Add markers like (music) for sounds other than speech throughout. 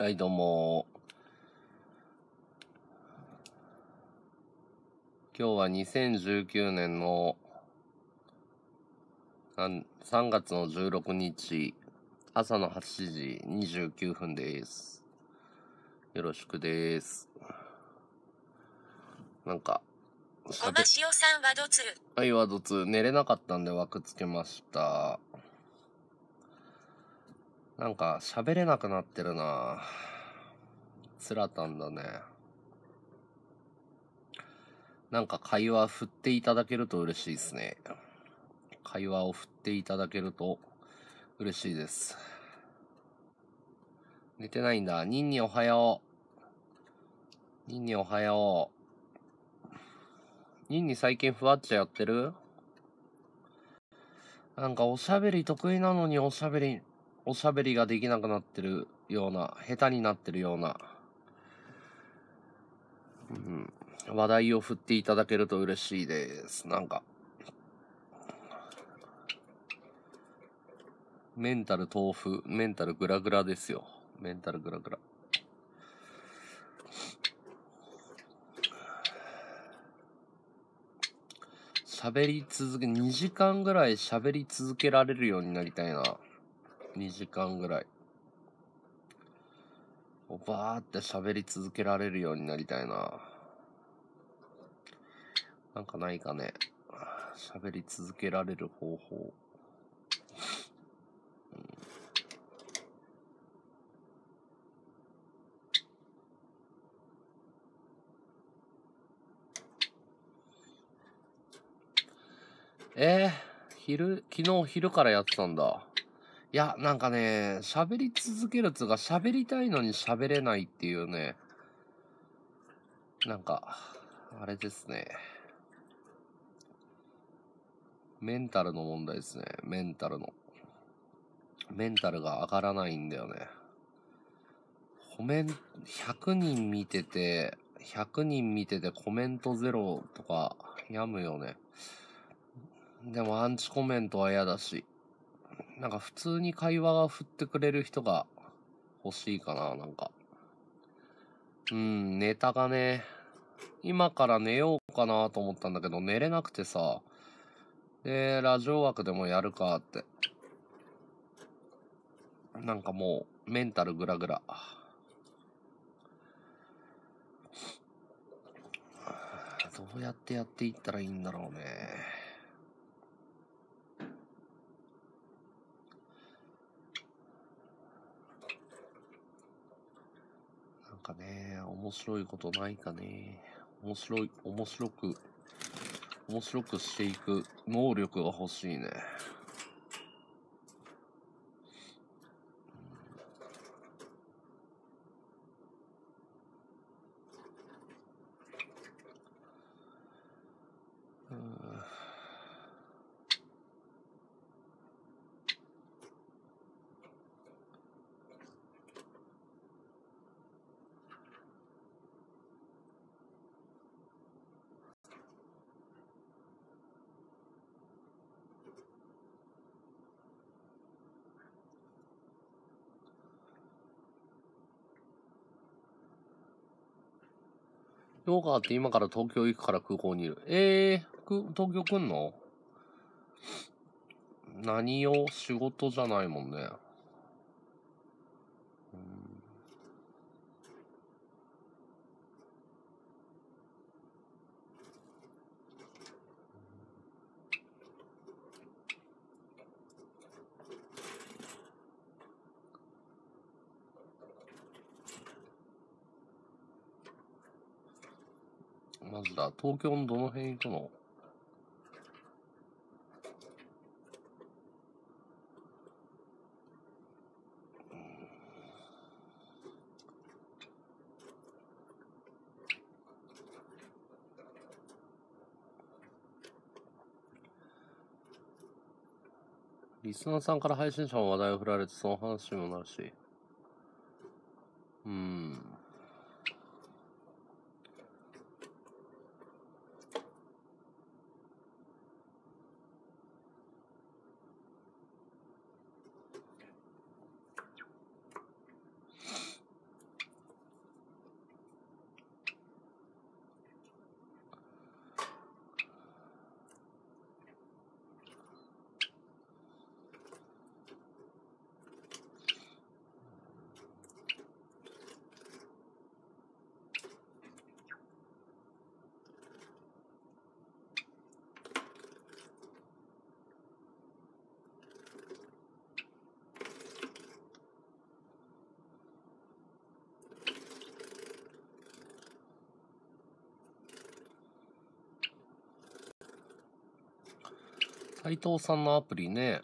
はい、どうも。今日は2019年の3月の16日、朝の8時29分です。よろしくです。なんか、おましおさんはどつはい、ワード2。寝れなかったんで枠つけました。なんか喋れなくなってるなつらたんだね。なんか会話振っていただけると嬉しいですね。会話を振っていただけると嬉しいです。寝てないんだ。ニンニおはよう。ニンニおはよう。ニンニ最近ふわっちゃやってるなんかおしゃべり得意なのにおしゃべりおしゃべりができなくなってるような、下手になってるような、うん、話題を振っていただけると嬉しいです。なんか、メンタル豆腐、メンタルグラグラですよ。メンタルグラグラ。喋り続け、2時間ぐらい喋り続けられるようになりたいな。2時間ぐらい。バーって喋り続けられるようになりたいな。なんかないかね。喋り続けられる方法。えー、昼、昨日昼からやってたんだ。いや、なんかね、喋り続けるつか、喋りたいのに喋れないっていうね、なんか、あれですね。メンタルの問題ですね。メンタルの。メンタルが上がらないんだよね。コメント、100人見てて、100人見ててコメントゼロとか、やむよね。でもアンチコメントは嫌だし。なんか普通に会話が振ってくれる人が欲しいかな、なんか。うん、ネタがね、今から寝ようかなと思ったんだけど、寝れなくてさ、で、ラジオ枠でもやるかって。なんかもう、メンタルグラグラ。どうやってやっていったらいいんだろうね。かね、面白いことないかね。面白い、面白く、面白くしていく能力が欲しいね。用があって今から東京行くから空港にいる。えー、く東京来んの何を仕事じゃないもんね。マジだ。東京のどの辺行くのリスナーさんから配信者の話題を振られて、その話にもなるし。うん。藤さんのアプリね。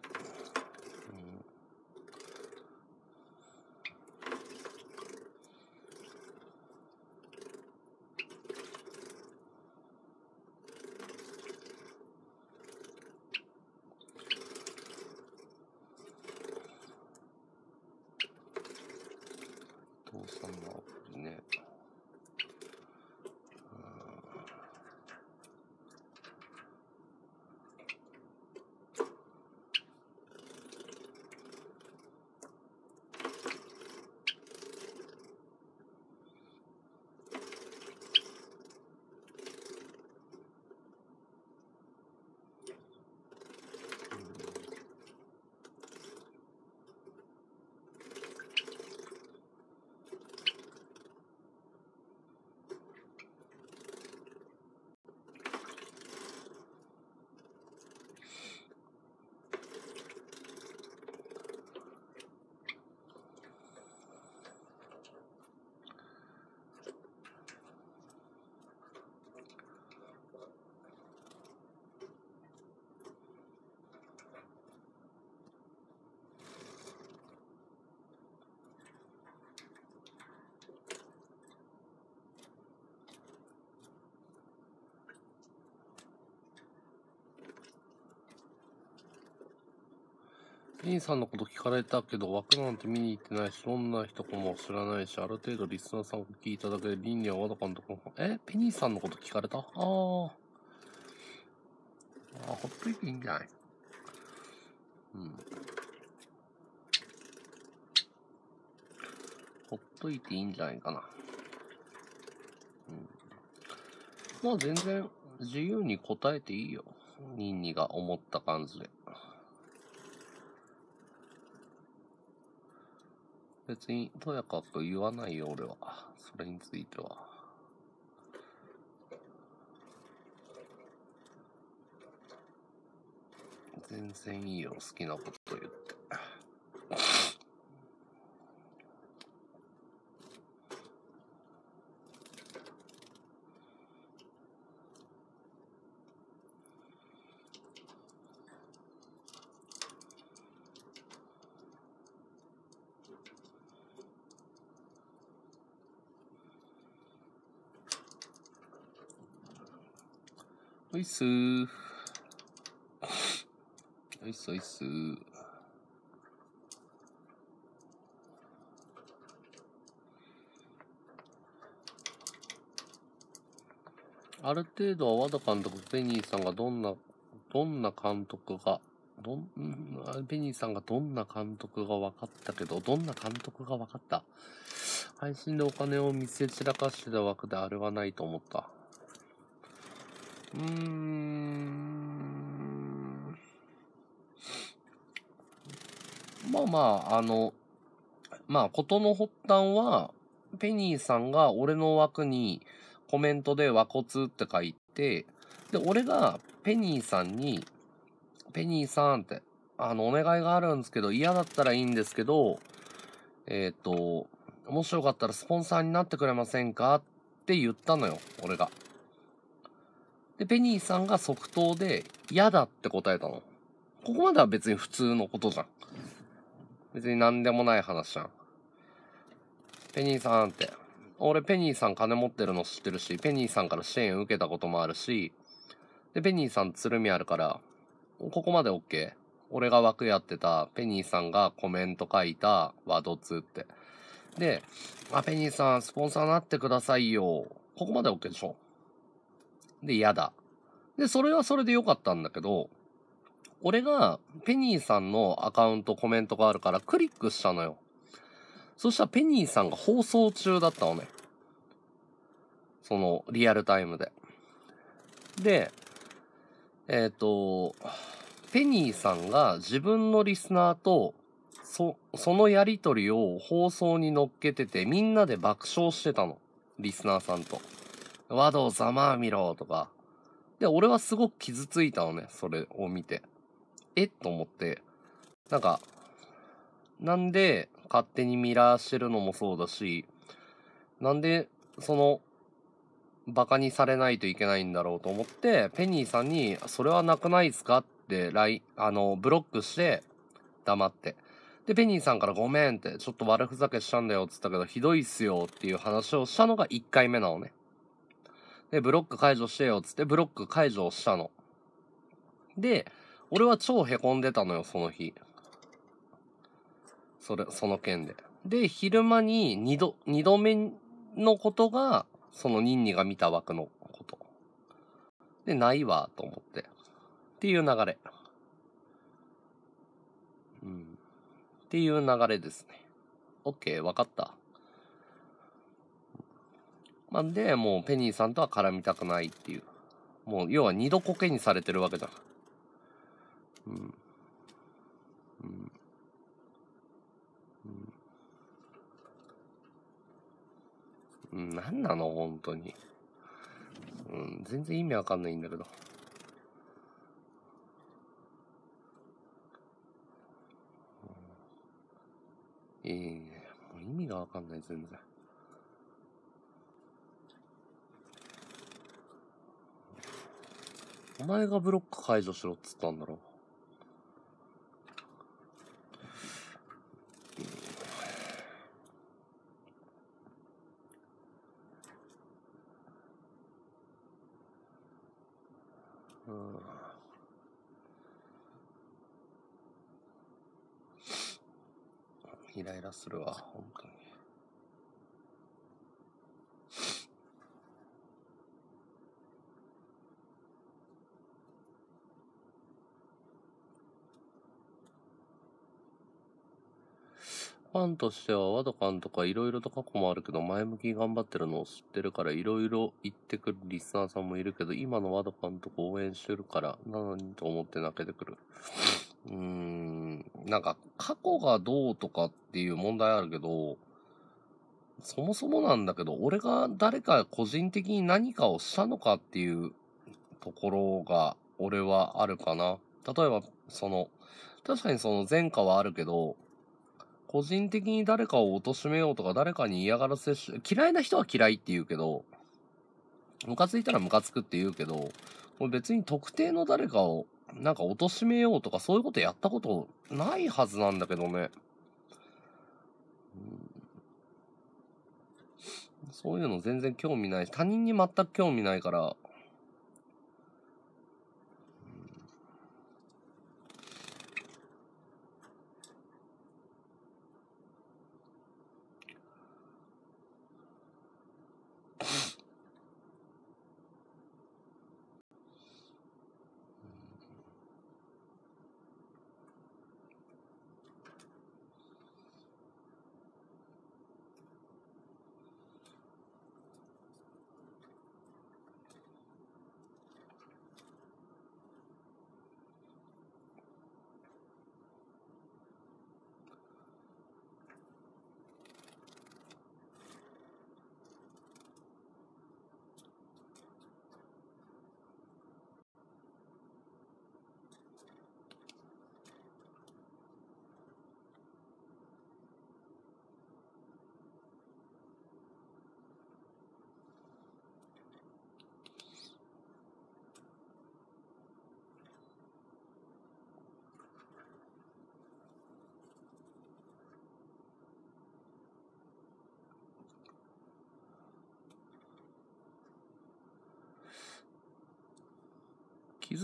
ンさんのこと聞かれたけど、枠なんて見に行ってないし、どんな人かも知らないし、ある程度リスナーさんを聞いただけで、リンにはわだかんとこえペニーさんのこと聞かれたああ。あほっといていいんじゃないうん。ほっといていいんじゃないかな。うん。まあ全然、自由に答えていいよ。ニンニが思った感じで。別にとやかく言わないよ、俺は。それについては。全然いいよ、好きなこと言って。いっすー。はいっす、はいっすー。ある程度は和田監督、ペニーさんがどんな、どんな監督が、どん、ペニーさんがどんな監督が分かったけど、どんな監督が分かった配信でお金を見せ散らかしてた枠であれはないと思った。うーん。まあまあ、あの、まあ、ことの発端は、ペニーさんが俺の枠にコメントで和骨って書いて、で、俺がペニーさんに、ペニーさんって、あの、お願いがあるんですけど、嫌だったらいいんですけど、えっ、ー、と、もしよかったらスポンサーになってくれませんかって言ったのよ、俺が。で、ペニーさんが即答で、嫌だって答えたの。ここまでは別に普通のことじゃん。別に何でもない話じゃん。ペニーさんって。俺、ペニーさん金持ってるの知ってるし、ペニーさんから支援受けたこともあるし、で、ペニーさん鶴見あるから、ここまで OK。俺が枠やってた、ペニーさんがコメント書いたワード2って。で、あ、ペニーさん、スポンサーなってくださいよ。ここまで OK でしょで、嫌だ。で、それはそれで良かったんだけど、俺がペニーさんのアカウントコメントがあるからクリックしたのよ。そしたらペニーさんが放送中だったのね。その、リアルタイムで。で、えっ、ー、と、ペニーさんが自分のリスナーと、そ、そのやりとりを放送に乗っけてて、みんなで爆笑してたの。リスナーさんと。窓をざまあみろとか。で、俺はすごく傷ついたのね、それを見て。えと思って。なんか、なんで勝手にミラーしてるのもそうだし、なんで、その、バカにされないといけないんだろうと思って、ペニーさんに、それはなくないですかって、ライあの、ブロックして、黙って。で、ペニーさんからごめんって、ちょっと悪ふざけしたんだよって言ったけど、ひどいっすよっていう話をしたのが1回目なのね。で、ブロック解除してよ、つって、ブロック解除をしたの。で、俺は超凹んでたのよ、その日。それ、その件で。で、昼間に二度、二度目のことが、そのニンニが見た枠のこと。で、ないわ、と思って。っていう流れ。うん。っていう流れですね。OK、わかった。まんで、もうペニーさんとは絡みたくないっていう。もう、要は二度コケにされてるわけだ。うん。うん。うん。何なの本当に。うん、全然意味わかんないんだけど。ええー、もう意味がわかんない、全然。お前がブロック解除しろっつったんだろ。うん。イライラするわ、本当に。ンとしては、ワドカンとかいろいろと過去もあるけど、前向きに頑張ってるのを知ってるから、いろいろ言ってくるリスナーさんもいるけど、今のワドカンとか応援してるから、なのにと思って泣けてくる。うーん、なんか、過去がどうとかっていう問題あるけど、そもそもなんだけど、俺が誰か個人的に何かをしたのかっていうところが、俺はあるかな。例えば、その、確かにその前科はあるけど、個人的に誰かを貶めようとか、誰かに嫌がらせし、嫌いな人は嫌いって言うけど、ムカついたらムカつくって言うけど、別に特定の誰かを、なんか貶めようとか、そういうことやったことないはずなんだけどね。そういうの全然興味ない。他人に全く興味ないから、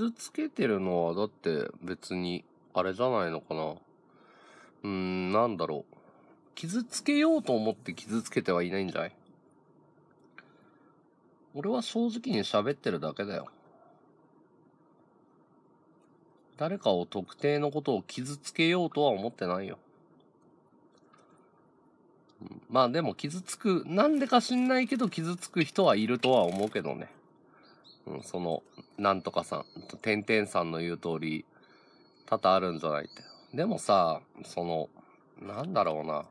傷つけてるのは、だって別に、あれじゃないのかな。うーん、なんだろう。傷つけようと思って傷つけてはいないんじゃない俺は正直に喋ってるだけだよ。誰かを特定のことを傷つけようとは思ってないよ。まあでも傷つく、なんでか知んないけど傷つく人はいるとは思うけどね。うん、その、なんとかさん、てんてんさんの言う通り、多々あるんじゃないって。でもさ、その、なんだろうな。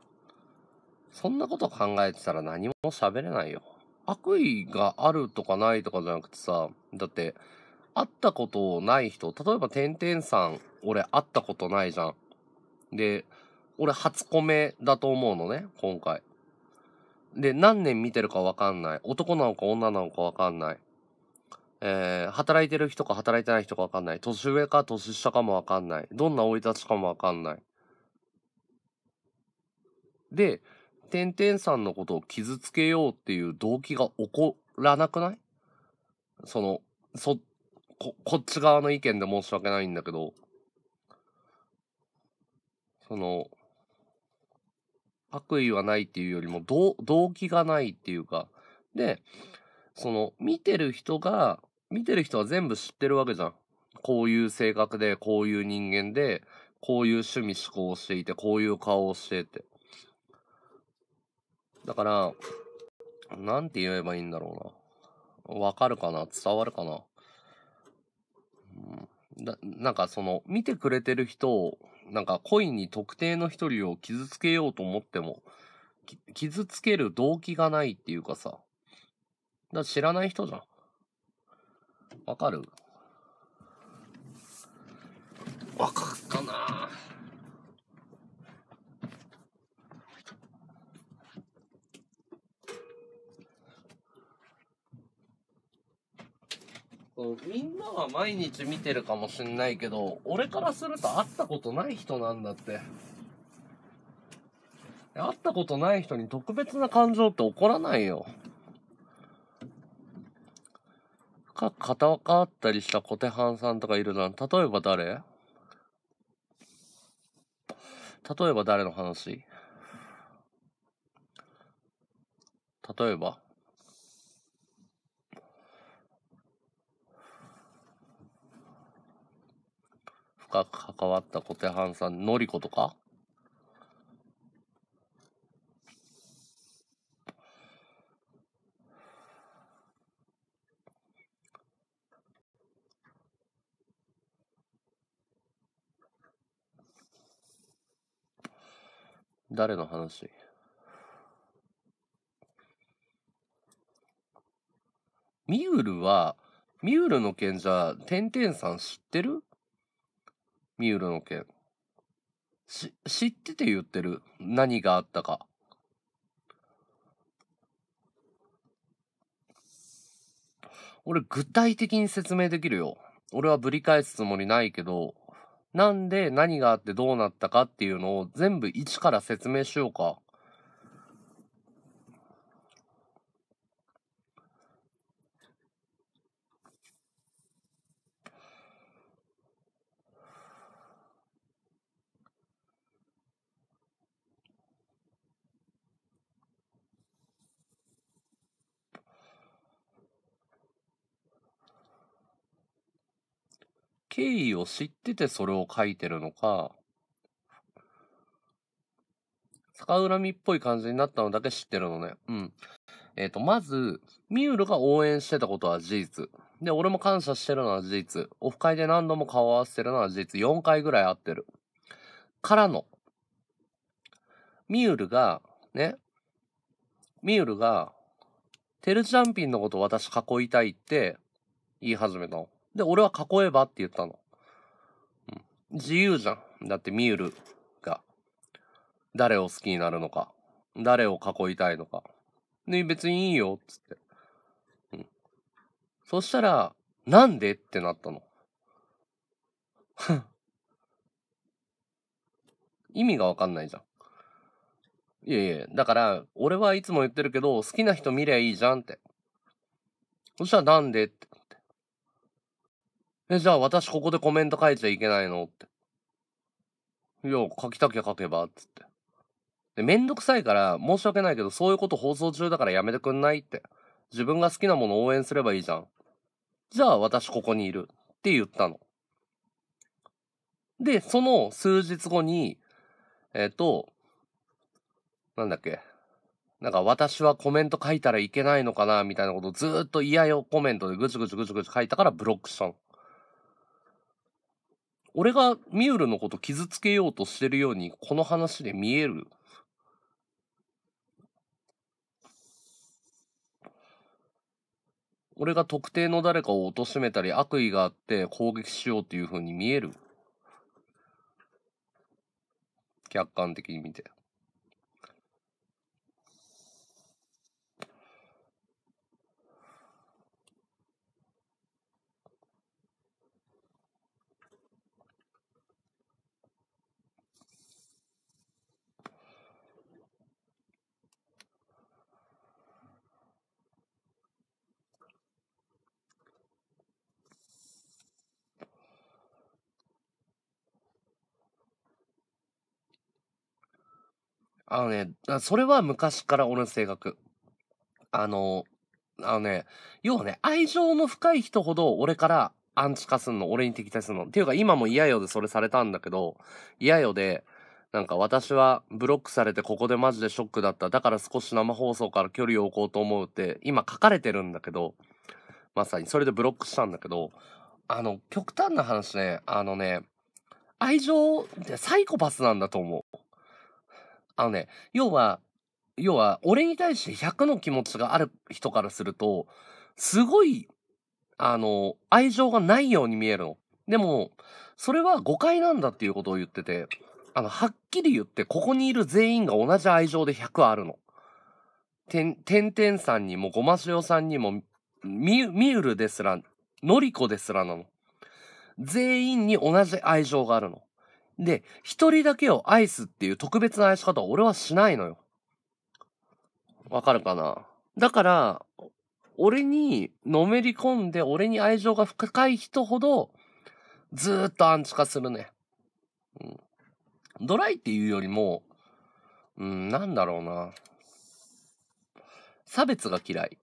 そんなこと考えてたら何も喋れないよ。悪意があるとかないとかじゃなくてさ、だって、会ったことない人、例えばてんてんさん、俺会ったことないじゃん。で、俺初コメだと思うのね、今回。で、何年見てるかわかんない。男なのか女なのかわかんない。えー、働いてる人か働いてない人かわかんない。年上か年下かもわかんない。どんな生い立ちかもわかんない。で、てんてんさんのことを傷つけようっていう動機が起こらなくないその、そ、こ、こっち側の意見で申し訳ないんだけど、その、悪意はないっていうよりも、動機がないっていうか、で、その、見てる人が、見てる人は全部知ってるわけじゃん。こういう性格で、こういう人間で、こういう趣味思考をしていて、こういう顔をしてって。だから、なんて言えばいいんだろうな。わかるかな伝わるかな、うん、だなんかその、見てくれてる人を、なんか恋に特定の一人を傷つけようと思っても、傷つける動機がないっていうかさ、だ知らない人じゃん。わかるわかったなみんなは毎日見てるかもしんないけど、俺からすると会ったことない人なんだって。会ったことない人に特別な感情って起こらないよ。か、肩変わったりした小手半さんとかいるな。例えば誰例えば誰の話例えば深く関わった小手半さん、のりことか誰の話ミュールは、ミュールの件じゃ、てんてんさん知ってるミュールの件。し、知ってて言ってる。何があったか。俺具体的に説明できるよ。俺はぶり返すつもりないけど、なんで何があってどうなったかっていうのを全部一から説明しようか。経緯を知っててそれを書いてるのか、逆恨みっぽい感じになったのだけ知ってるのね。うん。えっ、ー、と、まず、ミュールが応援してたことは事実。で、俺も感謝してるのは事実。オフ会で何度も顔を合わせてるのは事実。4回ぐらい会ってる。からの、ミュールが、ね、ミュールが、テルジャンピンのこと私囲いたいって言い始めたの。で、俺は囲えばって言ったの。自由じゃん。だってミュールが、誰を好きになるのか、誰を囲いたいのか。で、別にいいよ、つって。うん。そしたら、なんでってなったの。意味がわかんないじゃん。いやいや、だから、俺はいつも言ってるけど、好きな人見りゃいいじゃんって。そしたらなんでって。え、じゃあ私ここでコメント書いちゃいけないのって。いや、書きたきゃ書けば、つって。で、めんどくさいから、申し訳ないけど、そういうこと放送中だからやめてくんないって。自分が好きなもの応援すればいいじゃん。じゃあ私ここにいる。って言ったの。で、その数日後に、えっ、ー、と、なんだっけ。なんか私はコメント書いたらいけないのかなみたいなことをずっと嫌よコメントでぐちぐちぐちぐち書いたからブロックしたの。俺がミュールのこと傷つけようとしてるように、この話で見える。俺が特定の誰かを貶めたり悪意があって攻撃しようというふうに見える。客観的に見て。あのね、それは昔から俺の性格。あの、あのね、要はね、愛情の深い人ほど俺からアンチ化すんの、俺に敵対すんの。っていうか今も嫌よでそれされたんだけど、嫌よで、なんか私はブロックされてここでマジでショックだった。だから少し生放送から距離を置こうと思うって今書かれてるんだけど、まさにそれでブロックしたんだけど、あの、極端な話ね、あのね、愛情ってサイコパスなんだと思う。あのね、要は、要は、俺に対して100の気持ちがある人からすると、すごい、あの、愛情がないように見えるの。でも、それは誤解なんだっていうことを言ってて、あの、はっきり言って、ここにいる全員が同じ愛情で100あるの。てん、てんてんさんにも、ごましおさんにも、み、みうるですら、のりこですらなの。全員に同じ愛情があるの。で、一人だけを愛すっていう特別な愛し方は俺はしないのよ。わかるかなだから、俺にのめり込んで、俺に愛情が深い人ほど、ずーっとアンチ化するね。うん。ドライっていうよりも、うん、なんだろうな。差別が嫌い。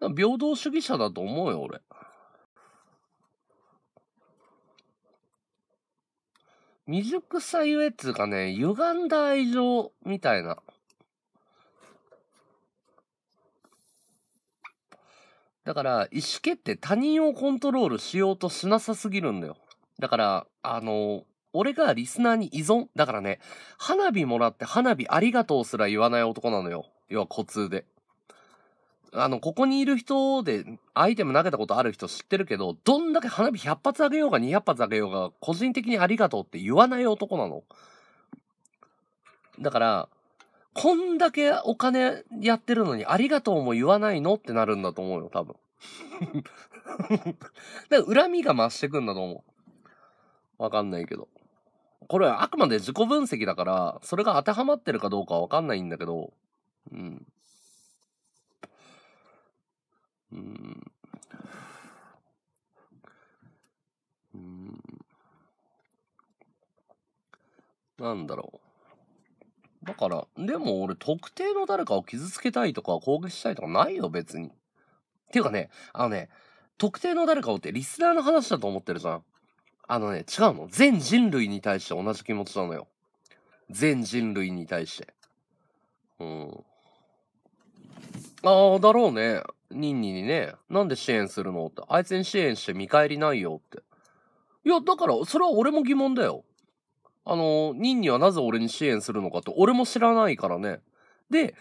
平等主義者だと思うよ、俺。未熟さゆえっつうかね、歪んだ愛情みたいな。だから、意思決定、他人をコントロールしようとしなさすぎるんだよ。だから、あの、俺がリスナーに依存。だからね、花火もらって花火ありがとうすら言わない男なのよ。要は、コツで。あの、ここにいる人でアイテム投げたことある人知ってるけど、どんだけ花火100発あげようが200発あげようが、個人的にありがとうって言わない男なの。だから、こんだけお金やってるのにありがとうも言わないのってなるんだと思うよ、多分。だから恨みが増してくんだと思う。わかんないけど。これはあくまで自己分析だから、それが当てはまってるかどうかはわかんないんだけど、うん。うん。うん。なんだろう。だから、でも俺特定の誰かを傷つけたいとか攻撃したいとかないよ、別に。っていうかね、あのね、特定の誰かをってリスナーの話だと思ってるじゃん。あのね、違うの。全人類に対して同じ気持ちなのよ。全人類に対して。うん。ああ、だろうね。ニンニにね、なんで支援するのって、あいつに支援して見返りないよって。いや、だから、それは俺も疑問だよ。あの、ニンニはなぜ俺に支援するのかって、俺も知らないからね。で、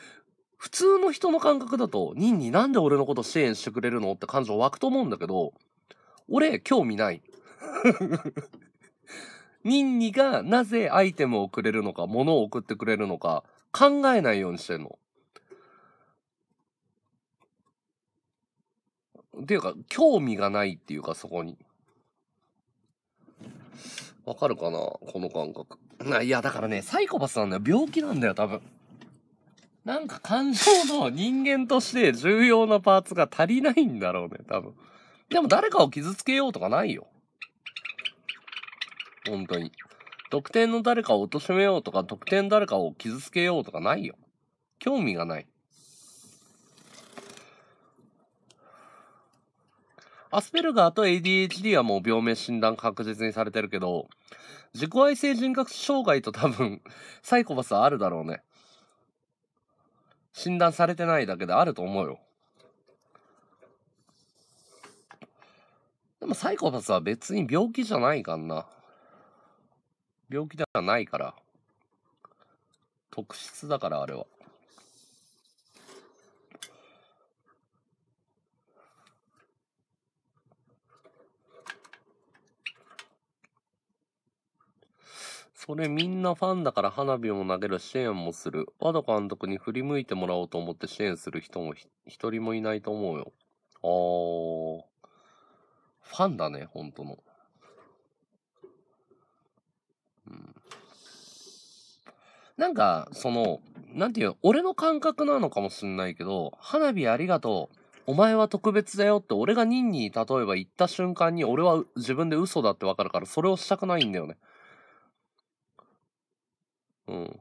普通の人の感覚だと、ニンニなんで俺のこと支援してくれるのって感情湧くと思うんだけど、俺、興味ない。(laughs) ニンニがなぜアイテムをくれるのか、物を送ってくれるのか、考えないようにしてんの。ていうか、興味がないっていうか、そこに。わかるかなこの感覚。いや、だからね、サイコパスなんだよ。病気なんだよ、多分。なんか感情の人間として重要なパーツが足りないんだろうね、多分。でも誰かを傷つけようとかないよ。本当に。特定の誰かを貶めようとか、特定の誰かを傷つけようとかないよ。興味がない。アスペルガーと ADHD はもう病名診断確実にされてるけど、自己愛性人格障害と多分、(laughs) サイコパスはあるだろうね。診断されてないだけであると思うよ。でもサイコパスは別に病気じゃないからな。病気ではないから。特質だからあれは。それみんなファンだから花火も投げる支援もする。和田監督に振り向いてもらおうと思って支援する人も一人もいないと思うよ。あー。ファンだね、本当の。うん。なんか、その、なんていうの、俺の感覚なのかもしんないけど、花火ありがとう。お前は特別だよって俺が任に例えば言った瞬間に俺は自分で嘘だってわかるからそれをしたくないんだよね。うん。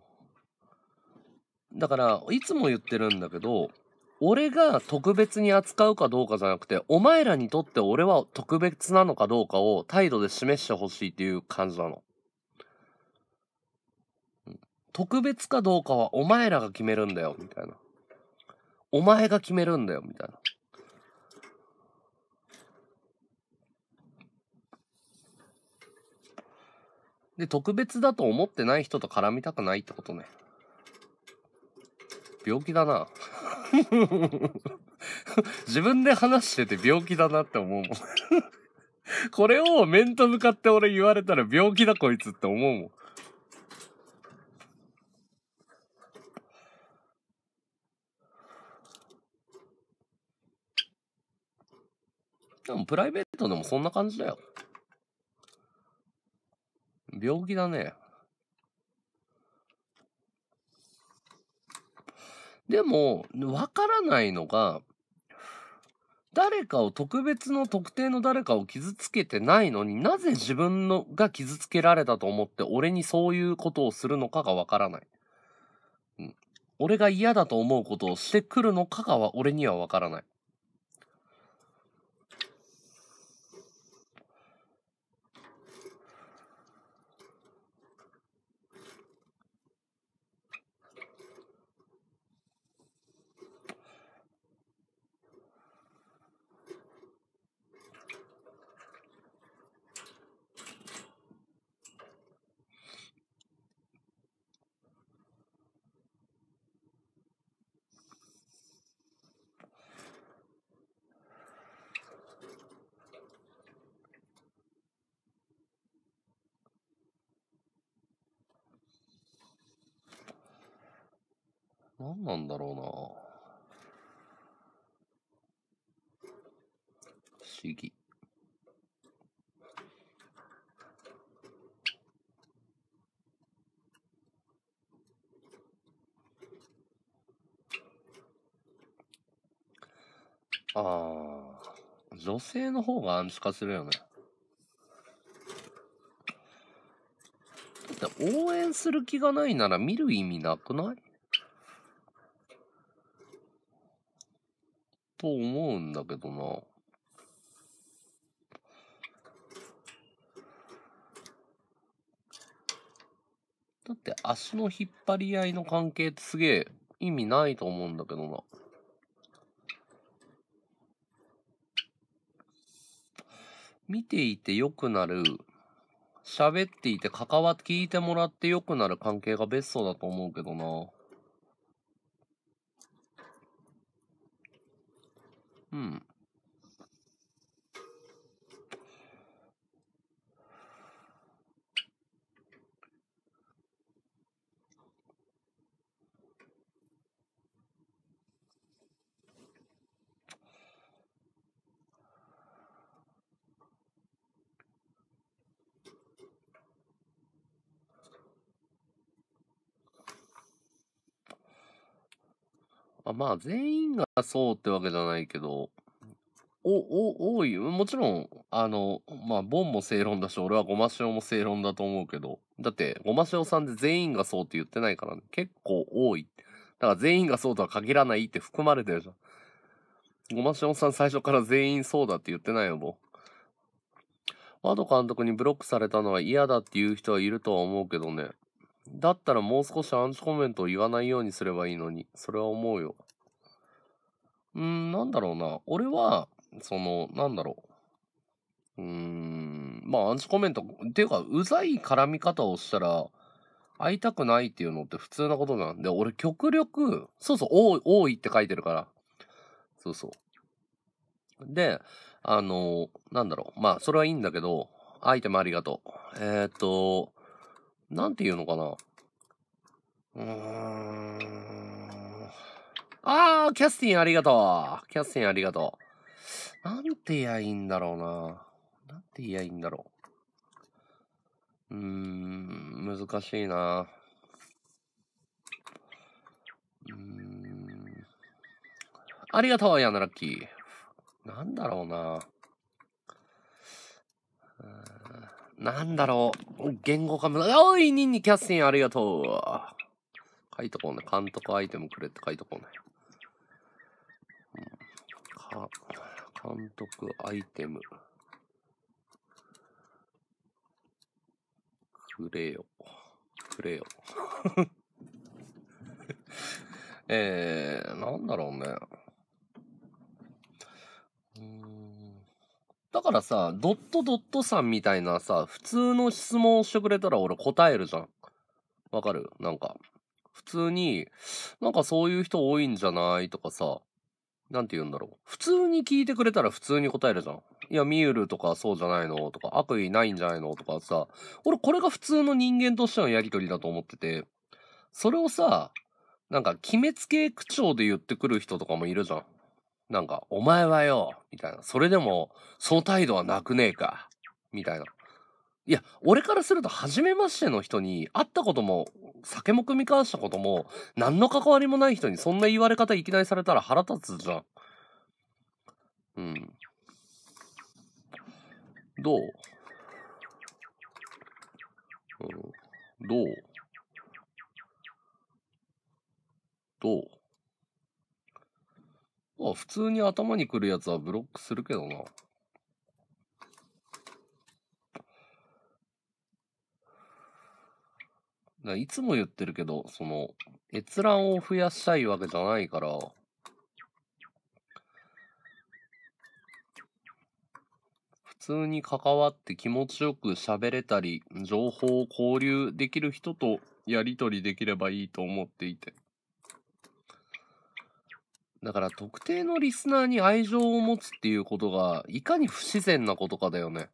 だから、いつも言ってるんだけど、俺が特別に扱うかどうかじゃなくて、お前らにとって俺は特別なのかどうかを態度で示してほしいっていう感じなの。特別かどうかはお前らが決めるんだよ、みたいな。お前が決めるんだよ、みたいな。で、特別だと思ってない人と絡みたくないってことね。病気だな。(laughs) 自分で話してて病気だなって思うもん (laughs) これを面と向かって俺言われたら病気だこいつって思うもん。でもプライベートでもそんな感じだよ。病気だね。でも、わからないのが、誰かを特別の特定の誰かを傷つけてないのになぜ自分のが傷つけられたと思って俺にそういうことをするのかがわからない、うん。俺が嫌だと思うことをしてくるのかが俺にはわからない。なんだろうな不思議。ああ、女性の方がアンチ化するよね。だって応援する気がないなら見る意味なくないと思うんだけどな。だって足の引っ張り合いの関係ってすげえ意味ないと思うんだけどな。見ていて良くなる、喋っていて関わって聞いてもらって良くなる関係がベストだと思うけどな。Hmm. まあ全員がそうってわけじゃないけど、お、お、多い。もちろん、あの、まあ、ボンも正論だし、俺はごま塩も正論だと思うけど、だって、ごま塩さんで全員がそうって言ってないからね。結構多い。だから全員がそうとは限らないって含まれてるじゃん。ごまシオさん最初から全員そうだって言ってないよ、もう。ワード監督にブロックされたのは嫌だっていう人はいるとは思うけどね。だったらもう少しアンチコメントを言わないようにすればいいのに、それは思うよ。うーん、なんだろうな。俺は、その、なんだろう。うーん、まあアンチコメント、っていうか、うざい絡み方をしたら、会いたくないっていうのって普通なことなんで、俺極力、そうそう、多い、多いって書いてるから。そうそう。で、あの、なんだろう。まあ、それはいいんだけど、アイテムありがとう。えっ、ー、と、なんて言うのかな。うーん。あー、キャスティンありがとう。キャスティンありがとう。なんて言えばいいんだろうな。なんて言えばいいんだろう。うーん、難しいな。うーん。ありがとう、ヤンラッキー。なんだろうな。うんなんだろう。言語化むおい、ニンニキャスティンありがとう。書いとこうね。監督アイテムくれって書いとこうね。か、監督アイテム。くれよ。くれよ。(laughs) えー、なんだろうね。うんだからさ、ドットドットさんみたいなさ、普通の質問をしてくれたら俺答えるじゃん。わかるなんか、普通に、なんかそういう人多いんじゃないとかさ、なんて言うんだろう。普通に聞いてくれたら普通に答えるじゃん。いや、ミュールとかそうじゃないのとか、悪意ないんじゃないのとかさ、俺これが普通の人間としてのやりとりだと思ってて、それをさ、なんか決めつけ口調で言ってくる人とかもいるじゃん。なんか、お前はよ、みたいな。それでも、そう態度はなくねえか、みたいな。いや、俺からすると、初めましての人に、会ったことも、酒も組み交わしたことも、何の関わりもない人に、そんな言われ方いきなりされたら腹立つじゃん。うん。どううん。どうどうあ、普通に頭にくるやつはブロックするけどな。ないつも言ってるけど、その、閲覧を増やしたいわけじゃないから、普通に関わって気持ちよく喋れたり、情報を交流できる人とやりとりできればいいと思っていて。だから特定のリスナーに愛情を持つっていうことがいかに不自然なことかだよね。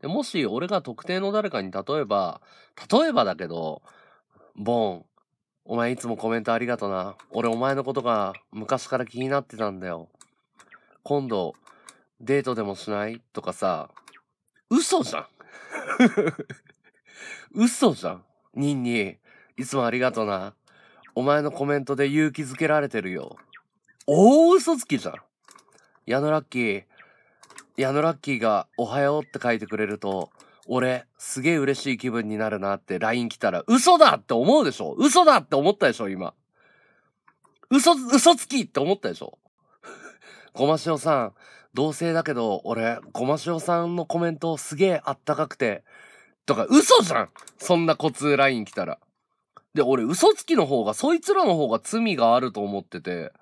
でもし俺が特定の誰かに例えば、例えばだけど、ボン、お前いつもコメントありがとな。俺お前のことが昔から気になってたんだよ。今度、デートでもしないとかさ、嘘じゃん (laughs) 嘘じゃんニンニ、いつもありがとな。お前のコメントで勇気づけられてるよ。大嘘つきじゃん。矢野ラッキー、矢野ラッキーがおはようって書いてくれると、俺、すげえ嬉しい気分になるなって LINE 来たら、嘘だって思うでしょ嘘だって思ったでしょ今。嘘、嘘つきって思ったでしょごましおさん、同性だけど、俺、ごましおさんのコメントすげえあったかくて、とか、嘘じゃんそんなコツ LINE 来たら。で、俺、嘘つきの方が、そいつらの方が罪があると思ってて、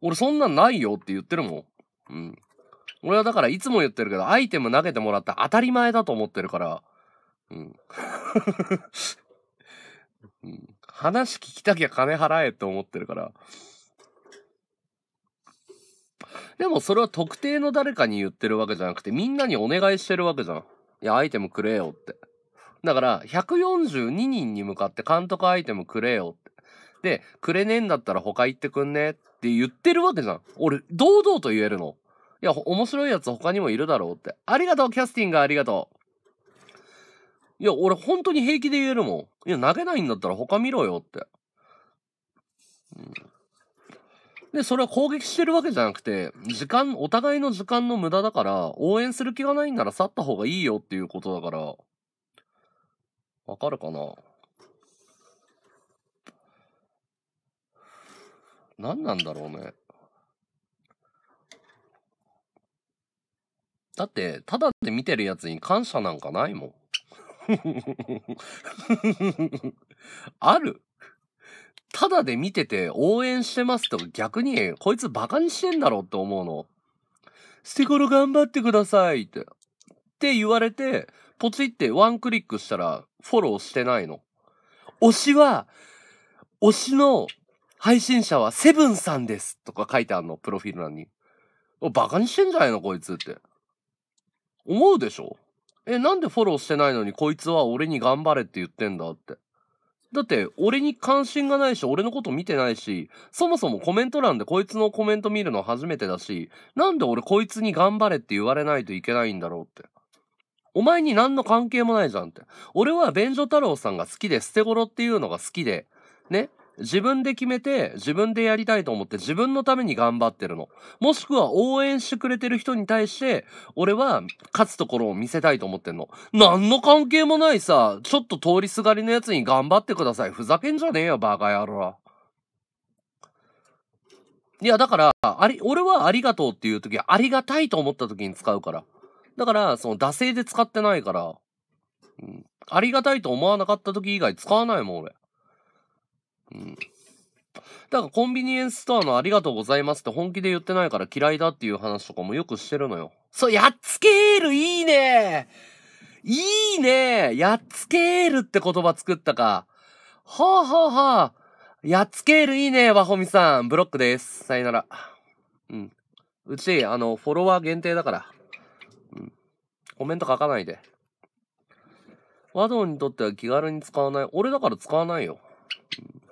俺そんなんないよって言ってるもん。うん。俺はだからいつも言ってるけど、アイテム投げてもらった当たり前だと思ってるから、うん。(laughs) うん、話聞きたきゃ金払えって思ってるから。でもそれは特定の誰かに言ってるわけじゃなくて、みんなにお願いしてるわけじゃん。いや、アイテムくれよって。だから、142人に向かって監督アイテムくれよって。で、くれねえんだったら他行ってくんねってって言ってるわけじゃん。俺、堂々と言えるの。いや、面白いやつ他にもいるだろうって。ありがとう、キャスティングありがとう。いや、俺本当に平気で言えるもん。いや、投げないんだったら他見ろよって。うん、で、それは攻撃してるわけじゃなくて、時間、お互いの時間の無駄だから、応援する気がないんなら去った方がいいよっていうことだから。わかるかな何なんだろうね。だって、ただで見てるやつに感謝なんかないもん。(laughs) あるただで見てて応援してますと逆にこいつバカにしてんだろって思うの。ステコロ頑張ってくださいって。って言われて、ポチってワンクリックしたらフォローしてないの。推しは、推しの配信者はセブンさんですとか書いてあるの、プロフィール欄に。バカにしてんじゃないのこいつって。思うでしょえ、なんでフォローしてないのにこいつは俺に頑張れって言ってんだって。だって、俺に関心がないし、俺のこと見てないし、そもそもコメント欄でこいつのコメント見るの初めてだし、なんで俺こいつに頑張れって言われないといけないんだろうって。お前に何の関係もないじゃんって。俺は便所太郎さんが好きで、捨て頃っていうのが好きで、ね。自分で決めて、自分でやりたいと思って、自分のために頑張ってるの。もしくは応援してくれてる人に対して、俺は勝つところを見せたいと思ってんの。何の関係もないさ、ちょっと通りすがりのやつに頑張ってください。ふざけんじゃねえよ、バカ野郎。いや、だから、あり、俺はありがとうっていう時は、ありがたいと思った時に使うから。だから、その、惰性で使ってないから、うん、ありがたいと思わなかった時以外使わないもん、俺。うん。だからコンビニエンスストアのありがとうございますって本気で言ってないから嫌いだっていう話とかもよくしてるのよ。そう、やっつけーるいいねいいねやっつけーるって言葉作ったか。はあはぁはぁ。やっつけーるいいねわほみさん。ブロックです。さよなら。うん。うち、あの、フォロワー限定だから。うん。コメント書かないで。和ンにとっては気軽に使わない。俺だから使わないよ。うん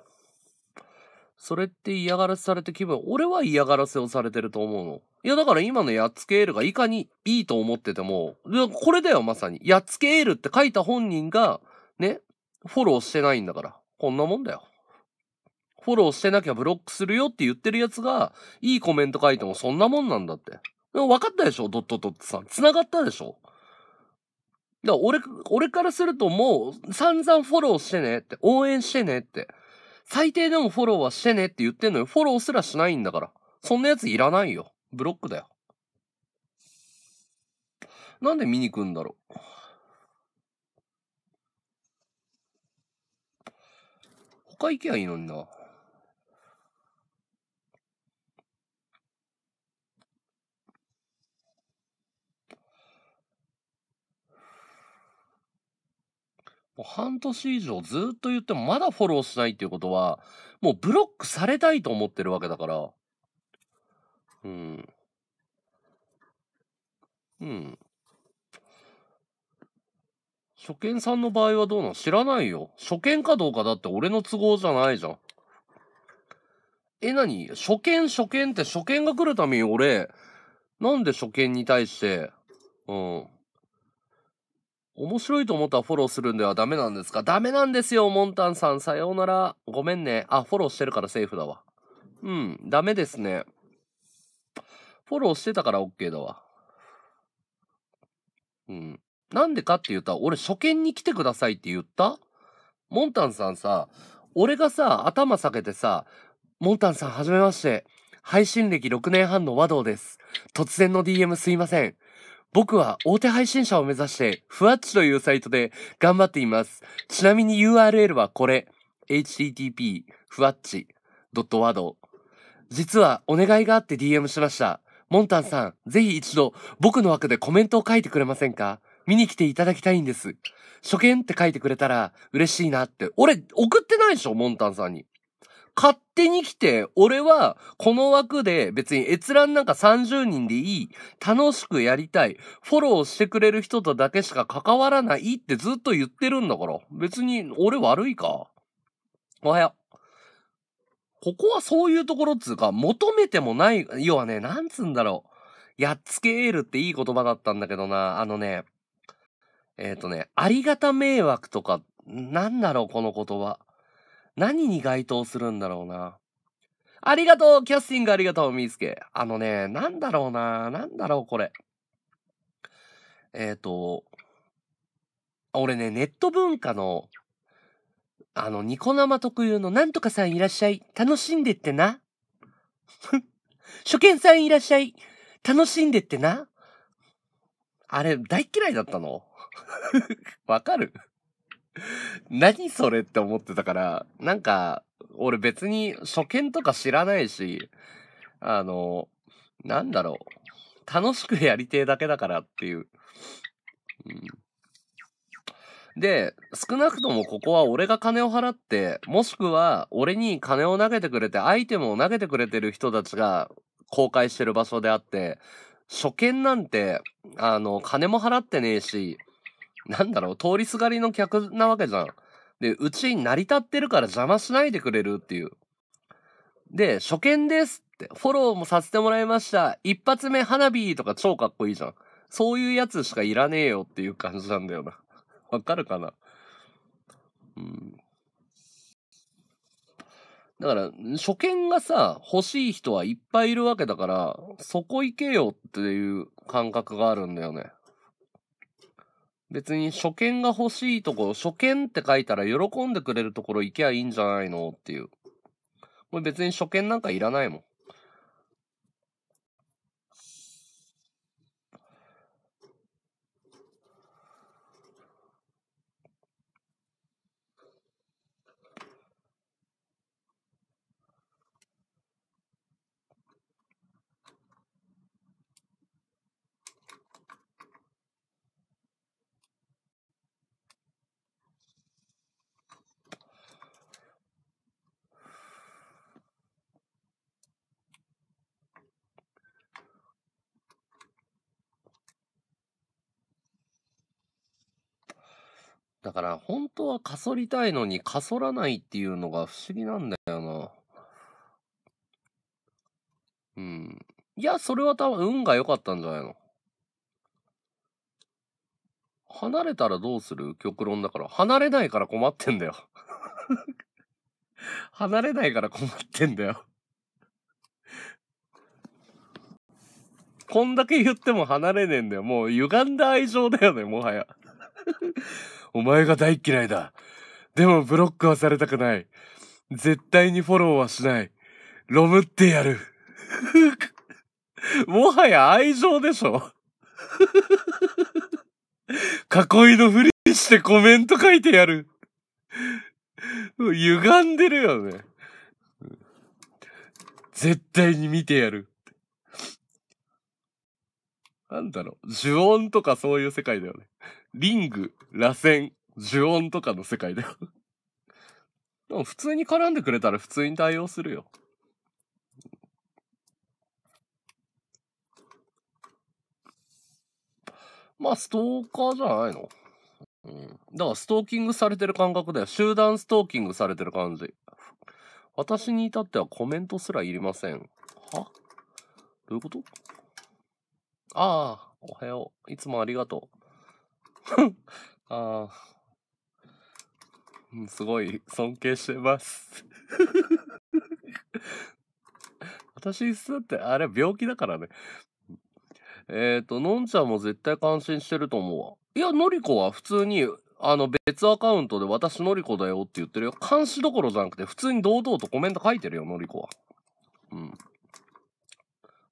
それって嫌がらせされて気分、俺は嫌がらせをされてると思うの。いや、だから今のやっつけエールがいかにいいと思ってても、これだよ、まさに。やっつけエールって書いた本人が、ね、フォローしてないんだから。こんなもんだよ。フォローしてなきゃブロックするよって言ってるやつが、いいコメント書いてもそんなもんなんだって。分かったでしょドットドットさん。繋がったでしょだから俺、俺からするともう散々フォローしてねって、応援してねって。最低でもフォローはしてねって言ってんのよ。フォローすらしないんだから。そんなやついらないよ。ブロックだよ。なんで見に来んだろう。他行きゃいいのにな。もう半年以上ずっと言ってもまだフォローしないっていうことは、もうブロックされたいと思ってるわけだから。うん。うん。初見さんの場合はどうなの知らないよ。初見かどうかだって俺の都合じゃないじゃん。え、なに初見初見って初見が来るために俺、なんで初見に対して、うん。面白いと思ったらフォローするんではダメなんですかダメなんですよ、モンタンさん。さようなら。ごめんね。あ、フォローしてるからセーフだわ。うん、ダメですね。フォローしてたから OK だわ。うん。なんでかって言ったら、俺初見に来てくださいって言ったモンタンさんさ、俺がさ、頭下げてさ、モンタンさんはじめまして。配信歴6年半の和道です。突然の DM すいません。僕は大手配信者を目指して、ふわっちというサイトで頑張っています。ちなみに URL はこれ。http ふわっち .word。実はお願いがあって DM しました。モンタンさん、ぜひ一度僕の枠でコメントを書いてくれませんか見に来ていただきたいんです。初見って書いてくれたら嬉しいなって。俺、送ってないでしょモンタンさんに。勝手に来て、俺はこの枠で別に閲覧なんか30人でいい、楽しくやりたい、フォローしてくれる人とだけしか関わらないってずっと言ってるんだから、別に俺悪いか。おはよう。ここはそういうところっつうか、求めてもない、要はね、なんつうんだろう。やっつけエールっていい言葉だったんだけどな、あのね、えっ、ー、とね、ありがた迷惑とか、なんだろう、この言葉。何に該当するんだろうな。ありがとうキャスティングありがとうみーすけ。あのね、なんだろうな。なんだろうこれ。えっ、ー、と、俺ね、ネット文化の、あの、ニコ生特有の、なんとかさんいらっしゃい。楽しんでってな。(laughs) 初見さんいらっしゃい。楽しんでってな。あれ、大嫌いだったの (laughs) わかる (laughs) 何それって思ってたから、なんか、俺別に初見とか知らないし、あの、なんだろう。楽しくやりてえだけだからっていう。うん、で、少なくともここは俺が金を払って、もしくは俺に金を投げてくれて、アイテムを投げてくれてる人たちが公開してる場所であって、初見なんて、あの、金も払ってねえし、なんだろう、通りすがりの客なわけじゃん。で、うちに成り立ってるから邪魔しないでくれるっていう。で、初見ですって、フォローもさせてもらいました。一発目花火とか超かっこいいじゃん。そういうやつしかいらねえよっていう感じなんだよな。わかるかなうん。だから、初見がさ、欲しい人はいっぱいいるわけだから、そこ行けよっていう感覚があるんだよね。別に初見が欲しいところ、初見って書いたら喜んでくれるところ行きゃいいんじゃないのっていう。もう別に初見なんかいらないもん。だから本当はかそりたいのにかそらないっていうのが不思議なんだよな。うん。いや、それは多分運が良かったんじゃないの。離れたらどうする極論だから。離れないから困ってんだよ (laughs) 離れないから困ってんだよこんだけ言っても離れねえんだよ。もう歪んだ愛情だよね、もはやお前が大嫌いだ。でもブロックはされたくない。絶対にフォローはしない。ロムってやる。もはや愛情でしょ囲いのふりしてコメント書いてやる。歪んでるよね。絶対に見てやる。なんだろう、呪音とかそういう世界だよね。リング、螺旋、呪音とかの世界だよ (laughs) でも普通に絡んでくれたら普通に対応するよ。まあ、ストーカーじゃないの。うん。だから、ストーキングされてる感覚だよ。集団ストーキングされてる感じ。私に至ってはコメントすらいりません。はどういうことああ、おはよう。いつもありがとう。(laughs) ああ。すごい尊敬してます (laughs) 私だってあれ病気だからね。えっ、ー、と、のんちゃんも絶対感心してると思うわ。いや、のりこは普通に、あの、別アカウントで私のりこだよって言ってるよ。監視どころじゃなくて、普通に堂々とコメント書いてるよ、のりこは。うん。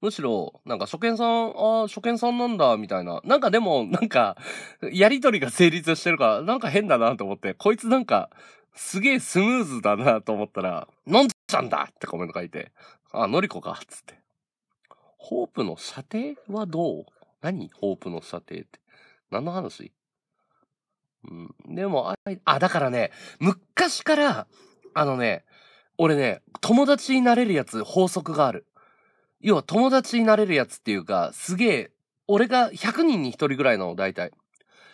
むしろ、なんか初見さん、ああ、初見さんなんだ、みたいな。なんかでも、なんか、(laughs) やりとりが成立してるから、なんか変だなと思って、こいつなんか、すげえスムーズだなと思ったら、のんちゃんだってコメント書いて、あ、のりこか、つって。ホープの射程はどう何ホープの射程って。何の話うん。でも、あ、あ、だからね、昔から、あのね、俺ね、友達になれるやつ法則がある。要は友達になれるやつっていうか、すげえ、俺が100人に1人ぐらいなの、大体。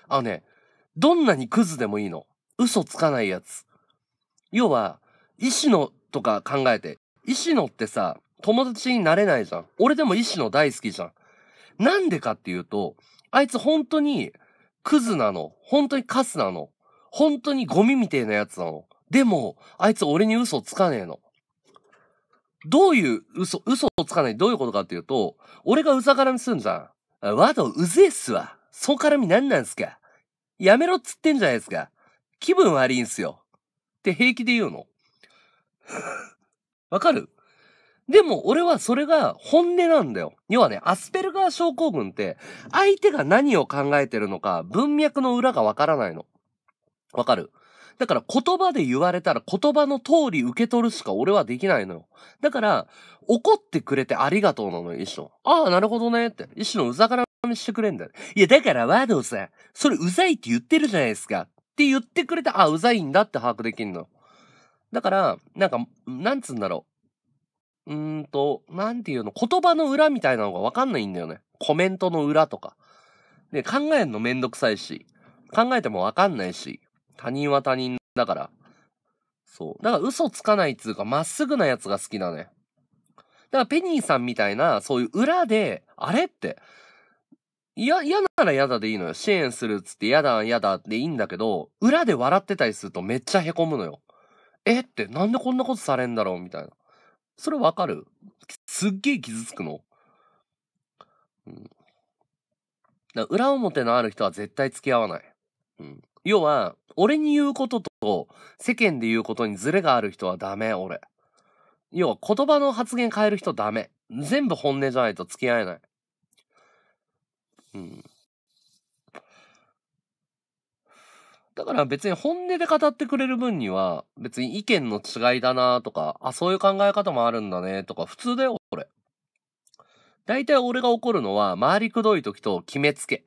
あのね、どんなにクズでもいいの。嘘つかないやつ。要は、石野とか考えて。石野ってさ、友達になれないじゃん。俺でも石野大好きじゃん。なんでかっていうと、あいつ本当にクズなの。本当にカスなの。本当にゴミみてえなやつなの。でも、あいつ俺に嘘つかねえの。どういう嘘、嘘をつかない、どういうことかっていうと、俺がうざからみすんじゃん。ワードうぜえっすわ。そからみなんなんすかやめろっつってんじゃないですか。気分悪いんすよ。って平気で言うの。(laughs) わかるでも俺はそれが本音なんだよ。要はね、アスペルガー症候群って、相手が何を考えてるのか、文脈の裏がわからないの。わかるだから言葉で言われたら言葉の通り受け取るしか俺はできないのよ。だから、怒ってくれてありがとうなのよ、一種。ああ、なるほどね、って。一種のうざからにしてくれんだよ。いや、だからワードさそれうざいって言ってるじゃないですか。って言ってくれて、ああ、うざいんだって把握できんの。だから、なんか、なんつうんだろう。うーんと、なんていうの、言葉の裏みたいなのがわかんないんだよね。コメントの裏とか。で、考えんのめんどくさいし、考えてもわかんないし、他人は他人だから。そう。だから嘘つかないっつうか、まっすぐなやつが好きだね。だからペニーさんみたいな、そういう裏で、あれって、いや、嫌なら嫌だでいいのよ。支援するっつって嫌だ嫌だっていいんだけど、裏で笑ってたりするとめっちゃ凹むのよ。えって、なんでこんなことされんだろうみたいな。それわかるすっげえ傷つくの。うん。だ裏表のある人は絶対付き合わない。うん。要は、俺に言うことと世間で言うことにズレがある人はダメ、俺。要は言葉の発言変える人ダメ。全部本音じゃないと付き合えない。うん。だから別に本音で語ってくれる分には、別に意見の違いだなとか、あ、そういう考え方もあるんだねとか、普通だよ、俺。大体俺が怒るのは、回りくどい時と決めつけ。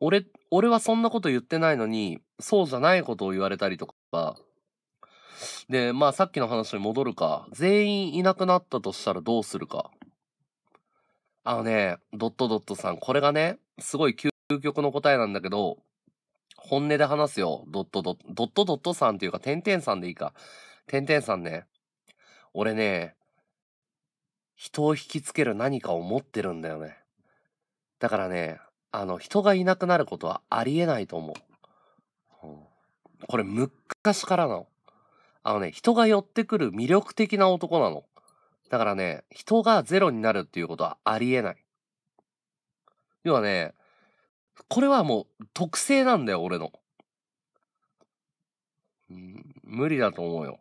俺、俺はそんなこと言ってないのに、そうじゃないことを言われたりとか、で、まあさっきの話に戻るか、全員いなくなったとしたらどうするか。あのね、ドットドットさん、これがね、すごい究極の答えなんだけど、本音で話すよ。ドットドット、ドットドットさんっていうか、てんてんさんでいいか。てんてんさんね。俺ね、人を引きつける何かを持ってるんだよね。だからね、あの、人がいなくなることはありえないと思う。これ、昔からなの。あのね、人が寄ってくる魅力的な男なの。だからね、人がゼロになるっていうことはありえない。要はね、これはもう特性なんだよ、俺の。うん、無理だと思うよ。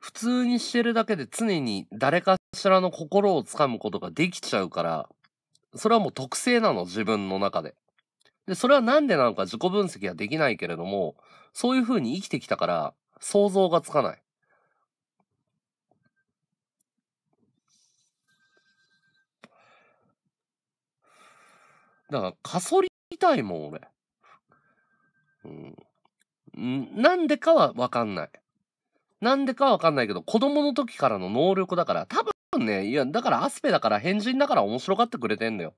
普通にしてるだけで常に誰かしらの心をつかむことができちゃうから、それはもう特性なの、自分の中で。で、それはなんでなのか自己分析はできないけれども、そういうふうに生きてきたから、想像がつかない。だから、かそりたいもん、俺。うん。なんでかはわかんない。なんでかわかんないけど、子供の時からの能力だから、多分分ね、いや、だからアスペだから変人だから面白がってくれてんのよ。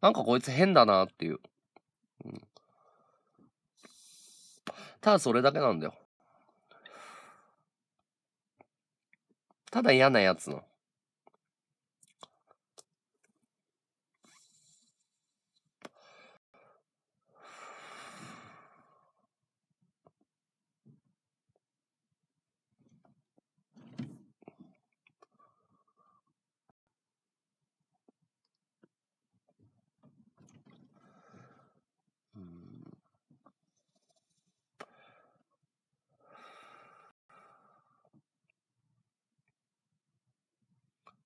なんかこいつ変だなっていう。うん、ただそれだけなんだよ。ただ嫌なやつの。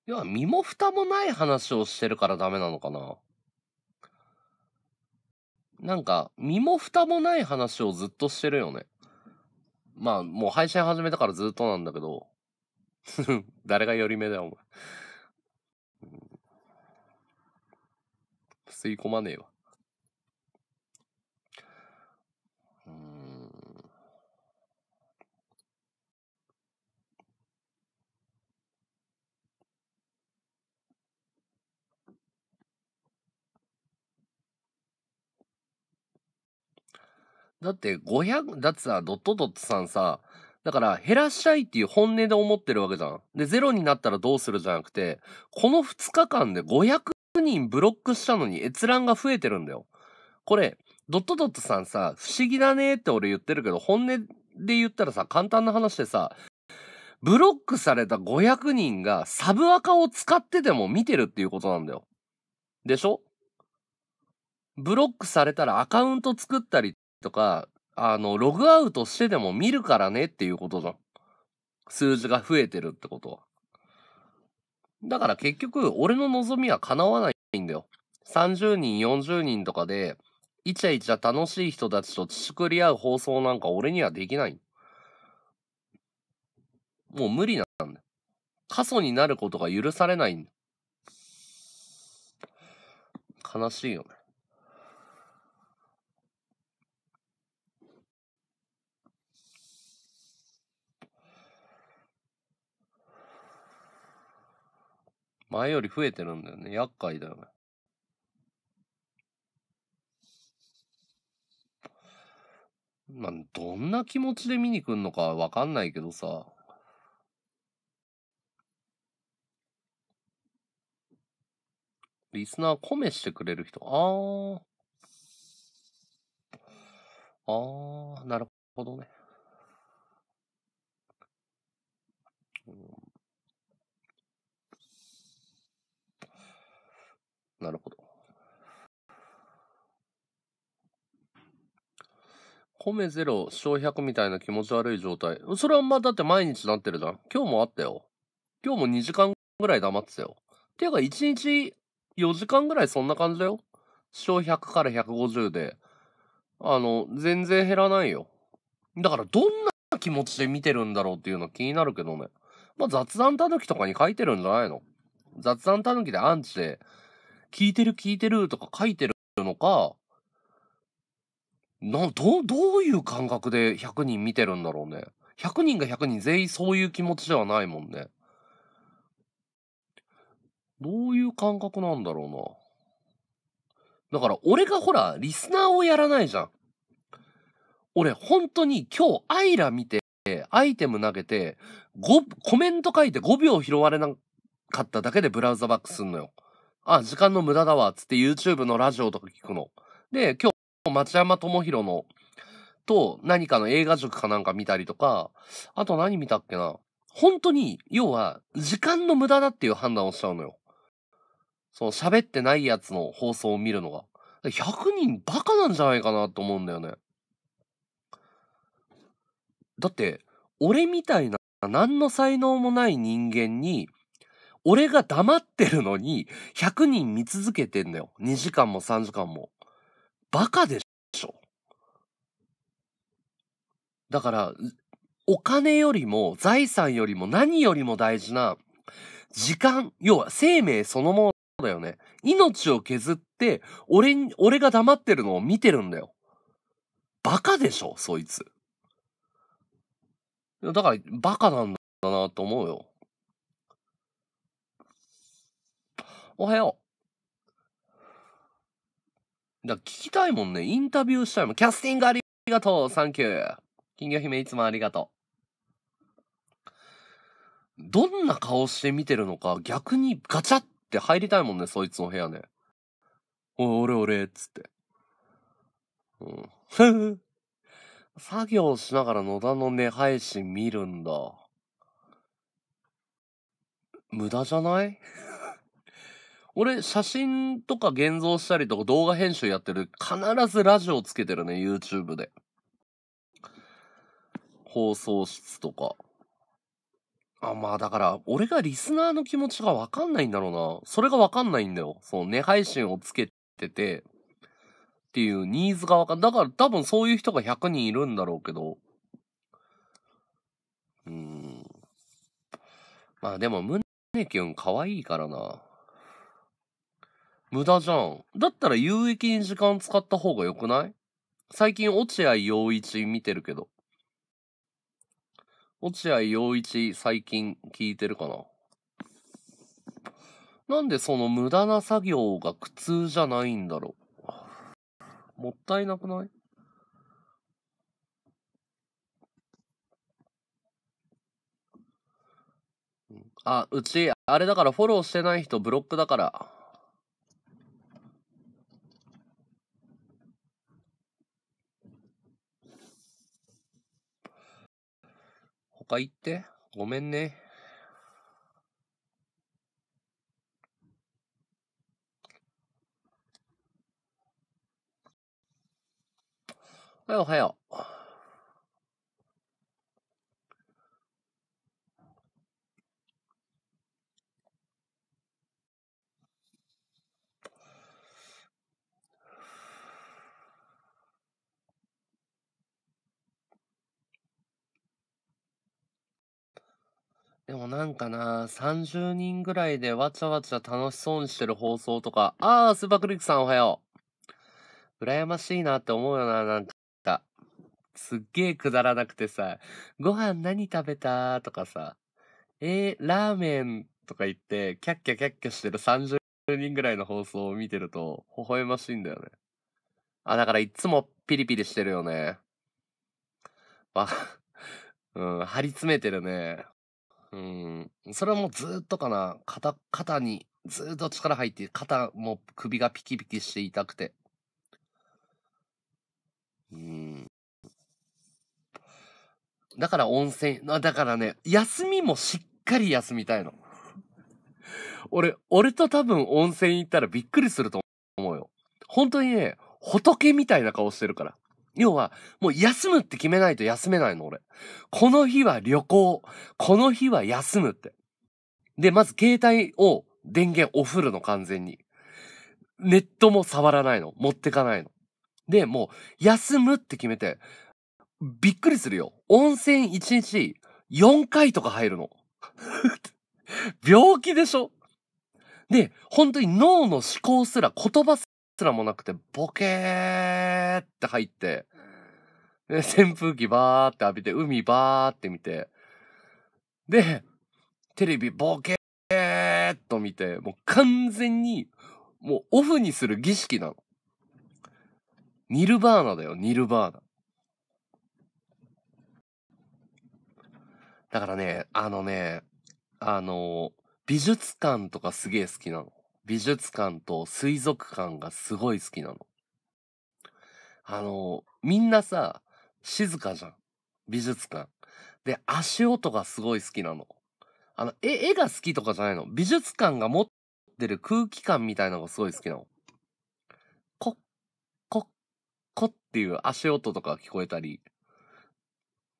要は身も蓋もない話をしてるからダメなのかななんか、身も蓋もない話をずっとしてるよね。まあ、もう配信始めたからずっとなんだけど。(laughs) 誰が寄り目だよ、お前。吸い込まねえわ。だって500、だってさ、ドットドットさんさ、だから減らしたいっていう本音で思ってるわけじゃん。で、ゼロになったらどうするじゃなくて、この2日間で500人ブロックしたのに閲覧が増えてるんだよ。これ、ドットドットさんさ、不思議だねって俺言ってるけど、本音で言ったらさ、簡単な話でさ、ブロックされた500人がサブアカを使ってでも見てるっていうことなんだよ。でしょブロックされたらアカウント作ったりとか、あの、ログアウトしてでも見るからねっていうことじゃん。数字が増えてるってことは。だから結局、俺の望みは叶わないんだよ。30人、40人とかで、イチャイチャ楽しい人たちと作くり合う放送なんか俺にはできない。もう無理なんだよ。過疎になることが許されないんだよ。悲しいよね。前より増えてるんだよね。厄介だよね。まあ、どんな気持ちで見に来るのかわかんないけどさ。リスナー、コメしてくれる人。ああ。ああ、なるほどね。なるほど。米ゼロ、小100みたいな気持ち悪い状態。それはまあだって毎日なってるじゃん。今日もあったよ。今日も2時間ぐらい黙ってたよ。ていうか1日4時間ぐらいそんな感じだよ。小100から150で。あの、全然減らないよ。だからどんな気持ちで見てるんだろうっていうの気になるけどね。まあ雑談たぬきとかに書いてるんじゃないの雑談たぬきでアンチで聞いてる聞いてるとか書いてるのか、な、どう、どういう感覚で100人見てるんだろうね。100人が100人全員そういう気持ちではないもんね。どういう感覚なんだろうな。だから俺がほら、リスナーをやらないじゃん。俺本当に今日アイラ見て、アイテム投げて、5、コメント書いて5秒拾われなかっただけでブラウザバックすんのよ。あ、時間の無駄だわ、つって YouTube のラジオとか聞くの。で、今日、町山智弘の、と、何かの映画塾かなんか見たりとか、あと何見たっけな。本当に、要は、時間の無駄だっていう判断をしちゃうのよ。その喋ってないやつの放送を見るのが。100人バカなんじゃないかなと思うんだよね。だって、俺みたいな何の才能もない人間に俺が黙ってるのに、100人見続けてんだよ。2時間も3時間も。バカでしょ。だから、お金よりも財産よりも何よりも大事な時間、要は生命そのものだよね。命を削って、俺に、俺が黙ってるのを見てるんだよ。バカでしょ、そいつ。だから、バカなんだなと思うよ。おはよう。だ聞きたいもんね。インタビューしたいもん。キャスティングありがとう。サンキュー。金魚姫いつもありがとう。どんな顔して見てるのか、逆にガチャって入りたいもんね、そいつの部屋ね。お俺俺、つって。うん。作業しながら野田の寝配信見るんだ。無駄じゃない俺、写真とか現像したりとか動画編集やってる、必ずラジオつけてるね、YouTube で。放送室とか。あ、まあだから、俺がリスナーの気持ちがわかんないんだろうな。それがわかんないんだよ。その、寝配信をつけてて、っていうニーズがわかんだから多分そういう人が100人いるんだろうけど。うーん。まあでも、胸キュン可愛いからな。無駄じゃん。だったら有益に時間使った方が良くない最近落合陽一見てるけど。落合陽一最近聞いてるかななんでその無駄な作業が苦痛じゃないんだろう。もったいなくないあ、うち、あれだからフォローしてない人ブロックだから。か言って。ごめんね。はよはよ。でもなんかな、30人ぐらいでわちゃわちゃ楽しそうにしてる放送とか、あー、スーパークリックさんおはよう。羨ましいなって思うよな、なんか。すっげーくだらなくてさ、ご飯何食べたとかさ、えー、ラーメンとか言って、キャッキャキャッキャしてる30人ぐらいの放送を見てると、微笑ましいんだよね。あ、だからいつもピリピリしてるよね。わ、うん、張り詰めてるね。うん。それはもうずっとかな。肩、肩にずっと力入って、肩、もう首がピキピキして痛くて。うん。だから温泉、あだからね、休みもしっかり休みたいの。俺、俺と多分温泉行ったらびっくりすると思うよ。本当にね、仏みたいな顔してるから。要は、もう休むって決めないと休めないの、俺。この日は旅行。この日は休むって。で、まず携帯を電源オフるの、完全に。ネットも触らないの。持ってかないの。で、もう、休むって決めて、びっくりするよ。温泉1日4回とか入るの。(laughs) 病気でしょで、本当に脳の思考すら言葉すすらもなくて、ボケーって入って、で、扇風機バーって浴びて、海バーって見て、で、テレビボケーっと見て、もう完全に、もうオフにする儀式なの。ニルバーナだよ、ニルバーナ。だからね、あのね、あの、美術館とかすげえ好きなの。美術館と水族館がすごい好きなの。あの、みんなさ、静かじゃん。美術館。で、足音がすごい好きなの。あの、絵、絵が好きとかじゃないの。美術館が持ってる空気感みたいなのがすごい好きなの。こここッ、コっていう足音とか聞こえたり。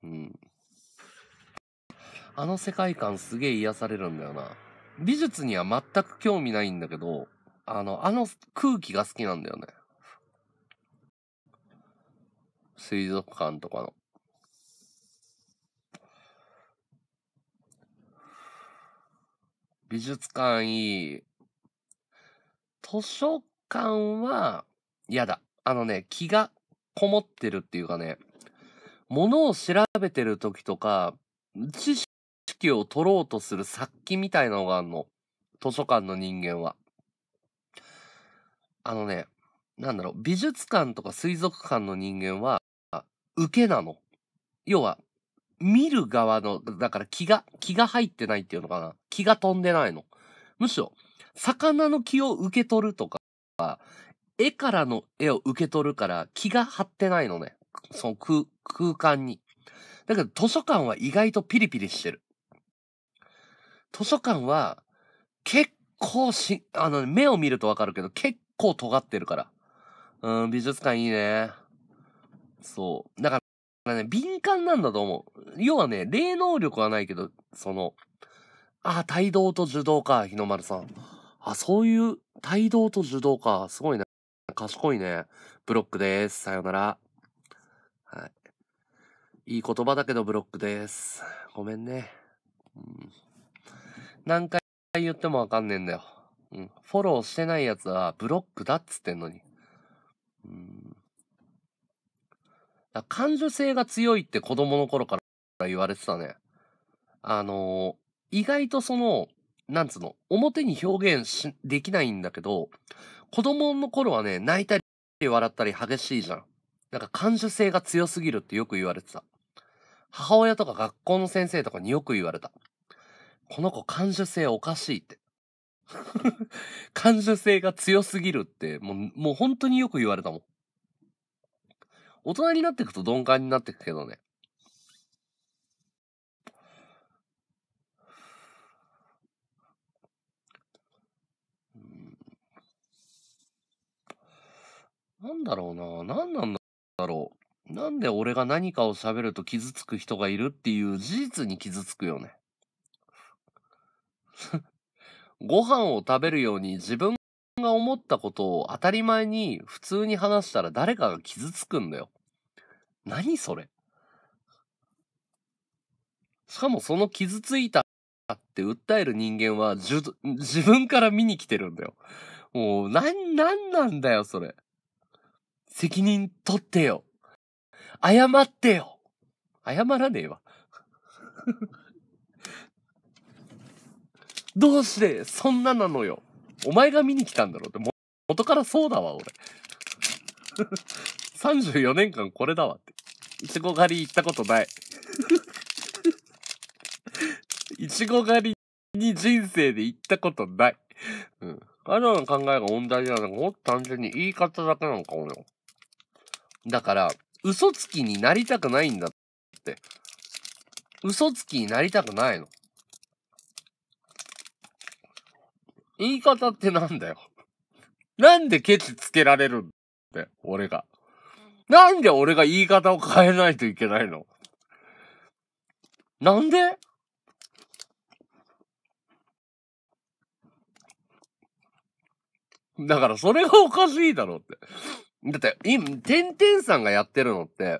うん。あの世界観すげえ癒されるんだよな。美術には全く興味ないんだけど、あの、あの空気が好きなんだよね。水族館とかの。美術館いい。図書館は嫌だ。あのね、気がこもってるっていうかね、ものを調べてる時とか、知識を取ろうとする殺気みたいなのがあの。図書館の人間は。あのね、なんだろう、美術館とか水族館の人間は、受けなの。要は、見る側の、だから気が、気が入ってないっていうのかな。気が飛んでないの。むしろ、魚の気を受け取るとか、絵からの絵を受け取るから気が張ってないのね。その空、空間に。だけど図書館は意外とピリピリしてる。図書館は、結構し、あの、目を見るとわかるけど、結構尖ってるから。うん、美術館いいね。そう。だからね、敏感なんだと思う。要はね、霊能力はないけど、その、あ、帯同と受動か、日の丸さん。あ、そういう、帯同と受動か。すごいね。賢いね。ブロックです。さよなら。はい。いい言葉だけどブロックです。ごめんね。うん何回言ってもわかんねえんだよ。うん。フォローしてないやつはブロックだっつってんのに。うん。感受性が強いって子供の頃から言われてたね。あのー、意外とその、なんつうの、表に表現し、できないんだけど、子供の頃はね、泣いたり笑ったり激しいじゃん。なんか感受性が強すぎるってよく言われてた。母親とか学校の先生とかによく言われた。この子感受性おかしいって。(laughs) 感受性が強すぎるって、もう、もう本当によく言われたもん。大人になっていくと鈍感になっていくけどね。なんだろうな。何なんだろう。なんで俺が何かを喋ると傷つく人がいるっていう事実に傷つくよね。(laughs) ご飯を食べるように自分が思ったことを当たり前に普通に話したら誰かが傷つくんだよ。何それしかもその傷ついたって訴える人間は自分から見に来てるんだよ。もう、ななんなんだよ、それ。責任取ってよ。謝ってよ。謝らねえわ。どうしてそんななのよ。お前が見に来たんだろうって。元からそうだわ、俺。34 (laughs) 年間これだわって。いちご狩り行ったことない。(laughs) いちご狩りに人生で行ったことない。うん。彼らの考えが問題じゃなくて、もっと単純に言い方だけなのか、俺。だから、嘘つきになりたくないんだって。嘘つきになりたくないの。言い方ってなんだよ。なんでケチつけられるって、俺が。なんで俺が言い方を変えないといけないのなんでだからそれがおかしいだろって。だって、今、てんてんさんがやってるのって、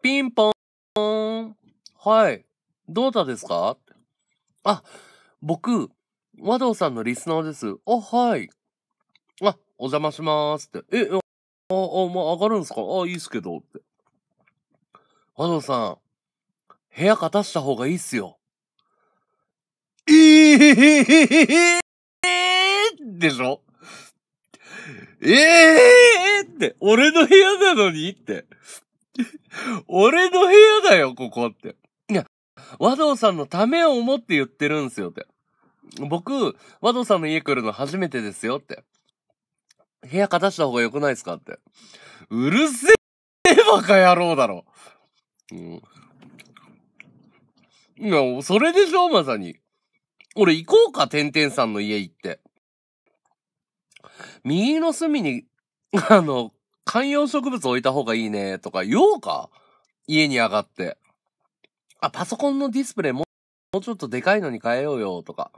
ピンポーン。はい。どうたですかあ、僕、和道さんのリスナーです。あ、はい。あ、お邪魔しますって。え、あ、あ、まあ、上がるんすかあ、いいっすけど、って。和道さん、部屋片した方がいいっすよ。ええー、でしょええー、って、俺の部屋なのにって。俺の部屋だよ、ここって。いや、和道さんのためを思って言ってるんすよって。僕、ワドさんの家来るの初めてですよって。部屋片した方が良くないですかって。うるせえバカ野郎だろ。うん。いや、それでしょまさに。俺行こうか、てんてんさんの家行って。右の隅に、あの、観葉植物置いた方がいいね、とか言おうか家に上がって。あ、パソコンのディスプレイももうちょっとでかいのに変えようよ、とか。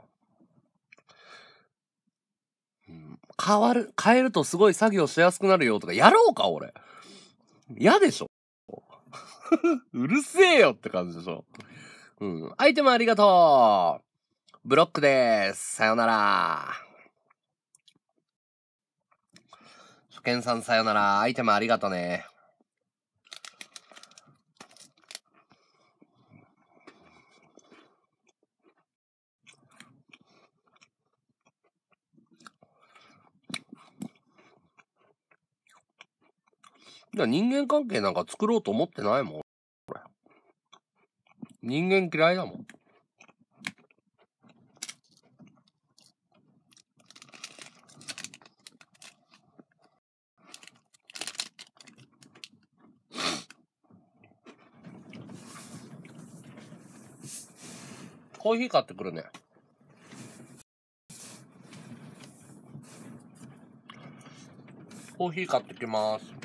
変わる、変えるとすごい作業しやすくなるよとか、やろうか、俺。嫌でしょ (laughs) うるせえよって感じでしょ。うん。アイテムありがとうブロックでーす。さよなら。初見さんさよなら。アイテムありがとね。人間関係なんか作ろうと思ってないもん。人間嫌いだもん。コーヒー買ってくるね。コーヒー買ってきます。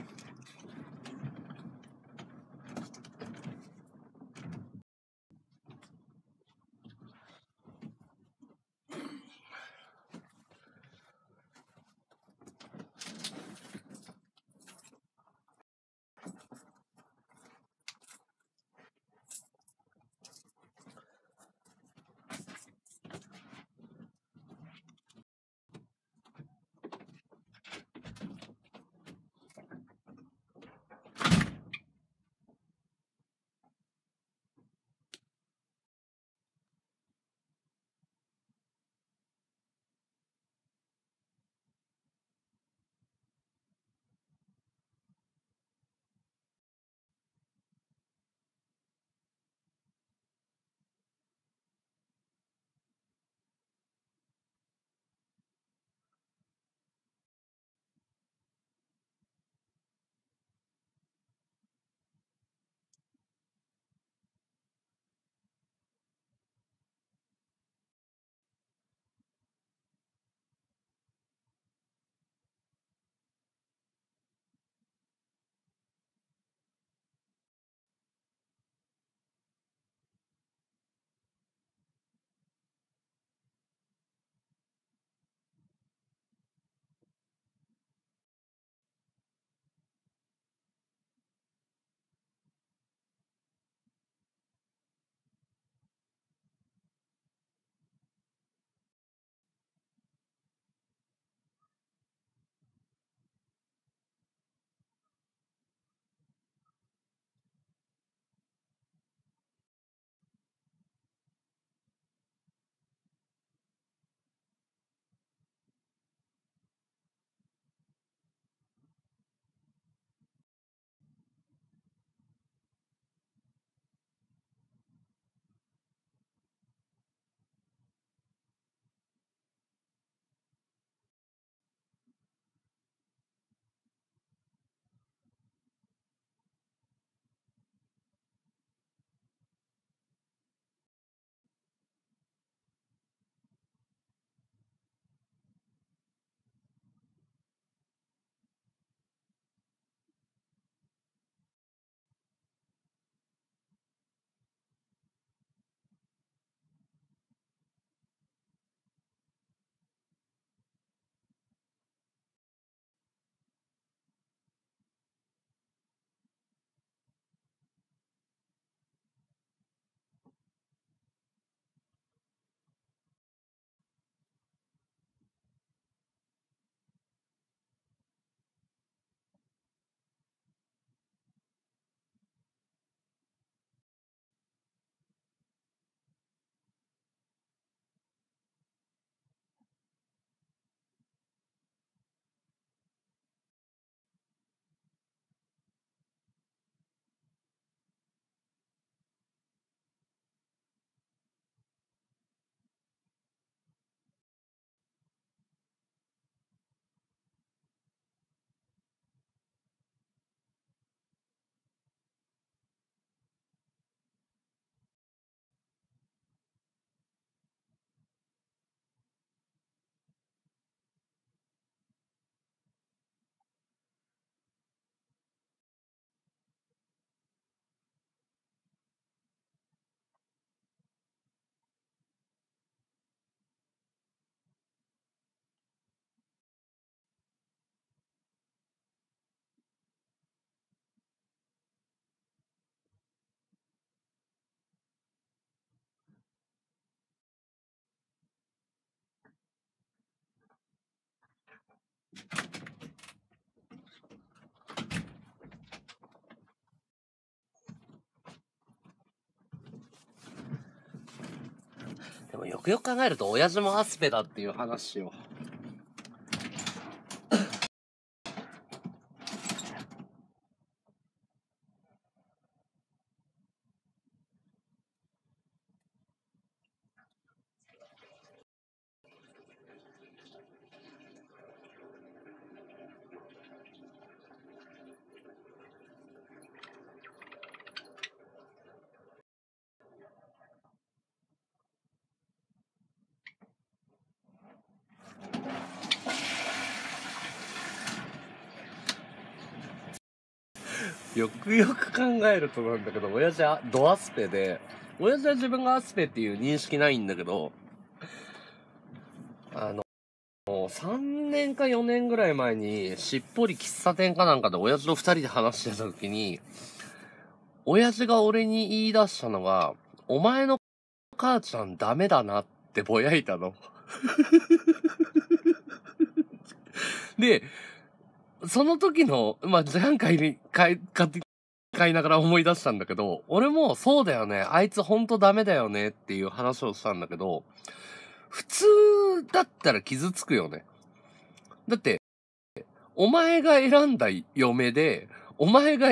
でもよくよく考えると、親父もアスペだっていう話をくよく考えるとなんだけど、親父はドアスペで、親父は自分がアスペっていう認識ないんだけど、あの、もう3年か4年ぐらい前に、しっぽり喫茶店かなんかで親父と2人で話してた時に、親父が俺に言い出したのが、お前の母ちゃんダメだなってぼやいたの。(laughs) で、その時の、まあ、ジャン買いに、買い、買って、買いながら思い出したんだけど、俺もそうだよね、あいつほんとダメだよねっていう話をしたんだけど、普通だったら傷つくよね。だって、お前が選んだ嫁で、お前が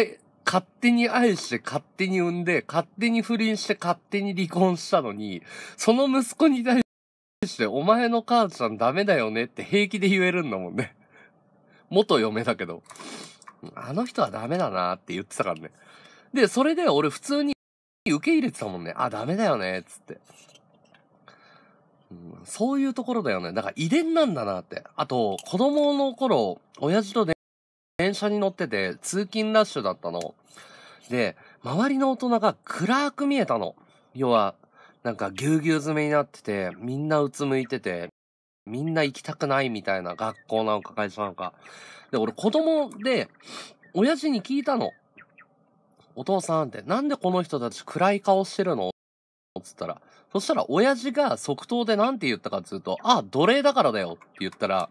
勝手に愛して勝手に産んで、勝手に不倫して勝手に離婚したのに、その息子に対して、お前の母ちゃんダメだよねって平気で言えるんだもんね。元嫁だけど。あの人はダメだなって言ってたからね。で、それで俺普通に受け入れてたもんね。あ、ダメだよね、つって。うん、そういうところだよね。だから遺伝なんだなって。あと、子供の頃、親父と電車に乗ってて、通勤ラッシュだったの。で、周りの大人が暗く見えたの。要は、なんかぎゅうぎゅう詰めになってて、みんなうつむいてて、みんな行きたくないみたいな学校なのか会社なのか。で、俺子供で、親父に聞いたの。お父さんって、なんでこの人たち暗い顔してるのつったら。そしたら親父が即答で何て言ったかっつうと、あ、奴隷だからだよって言ったら、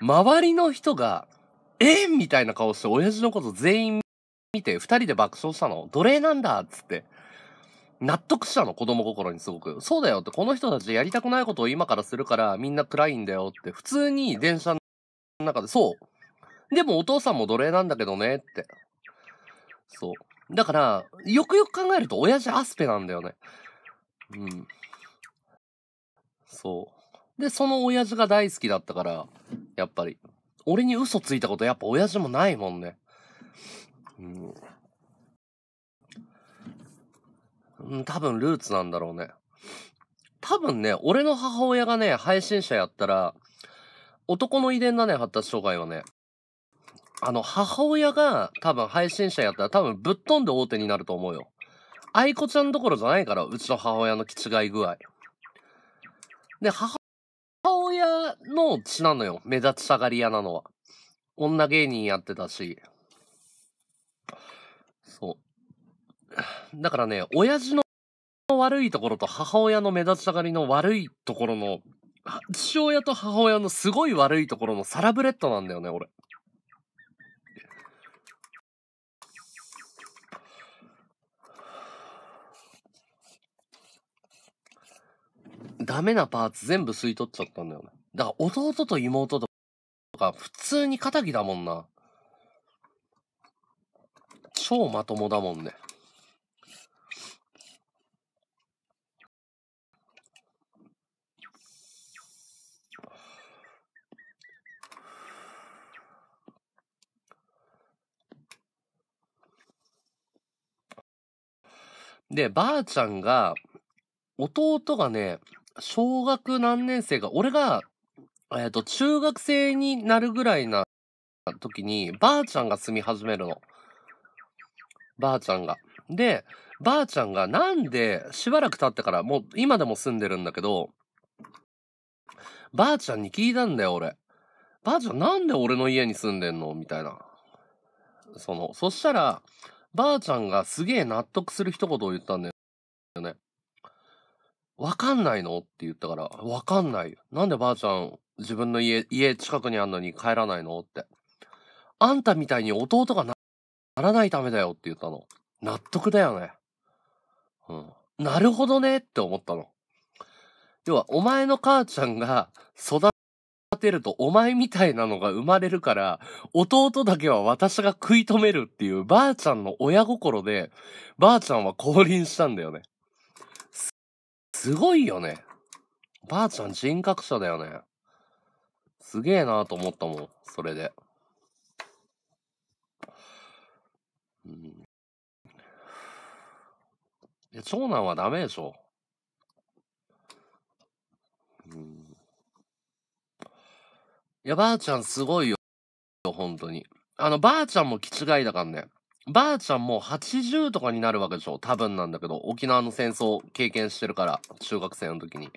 周りの人が、えみたいな顔して親父のこと全員見て、二人で爆笑したの。奴隷なんだっつって。納得したの、子供心にすごく。そうだよって、この人たちやりたくないことを今からするからみんな暗いんだよって、普通に電車の中で、そう。でもお父さんも奴隷なんだけどねって。そう。だから、よくよく考えると親父アスペなんだよね。うん。そう。で、その親父が大好きだったから、やっぱり。俺に嘘ついたことやっぱ親父もないもんね。うん。うん、多分ルーツなんだろうね。多分ね、俺の母親がね、配信者やったら、男の遺伝だね、発達障害はね。あの、母親が多分配信者やったら多分ぶっ飛んで大手になると思うよ。愛子ちゃんどころじゃないから、うちの母親の気違い具合。で、母親の血なのよ。目立ち下がり屋なのは。女芸人やってたし、だからね、親父の悪いところと母親の目立ちたがりの悪いところの、父親と母親のすごい悪いところのサラブレッドなんだよね、俺。ダメなパーツ全部吸い取っちゃったんだよね。だから弟と妹とか普通に仇だもんな。超まともだもんね。で、ばあちゃんが、弟がね、小学何年生か、俺が、えっ、ー、と、中学生になるぐらいな時に、ばあちゃんが住み始めるの。ばあちゃんが。で、ばあちゃんがなんで、しばらく経ってから、もう今でも住んでるんだけど、ばあちゃんに聞いたんだよ、俺。ばあちゃんなんで俺の家に住んでんのみたいな。その、そしたら、ばあちゃんがすげえ納得する一言を言ったんだよね。わかんないのって言ったから、わかんない。なんでばあちゃん、自分の家、家近くにあんのに帰らないのって。あんたみたいに弟がならないためだよって言ったの。納得だよね。うん。なるほどねって思ったの。要は、お前の母ちゃんが育てるとお前みたいなのが生まれるから、弟だけは私が食い止めるっていうばあちゃんの親心で、ばあちゃんは降臨したんだよね。す、すごいよね。ばあちゃん人格者だよね。すげえなーと思ったもん、それで。うん。長男はダメでしょ。いや、ばあちゃんすごいよ。本当に。あの、ばあちゃんも気違いだからね。ばあちゃんも80とかになるわけでしょ多分なんだけど、沖縄の戦争経験してるから、中学生の時に。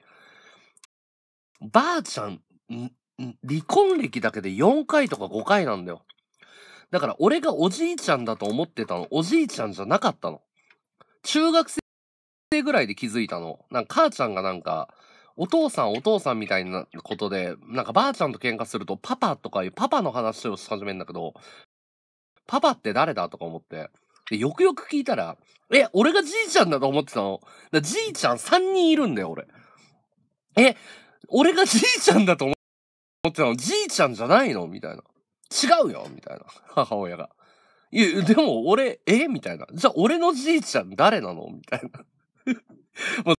ばあちゃん、離婚歴だけで4回とか5回なんだよ。だから俺がおじいちゃんだと思ってたの、おじいちゃんじゃなかったの。中学生ぐらいで気づいたの。なんか母ちゃんがなんか、お父さんお父さんみたいなことで、なんかばあちゃんと喧嘩するとパパとかいうパパの話をし始めるんだけど、パパって誰だとか思って。で、よくよく聞いたら、え、俺がじいちゃんだと思ってたの。だじいちゃん3人いるんだよ、俺。え、俺がじいちゃんだと思ってたのじいちゃんじゃないのみたいな。違うよみたいな。母親が。いや、でも俺、えみたいな。じゃあ俺のじいちゃん誰なのみたいな。もう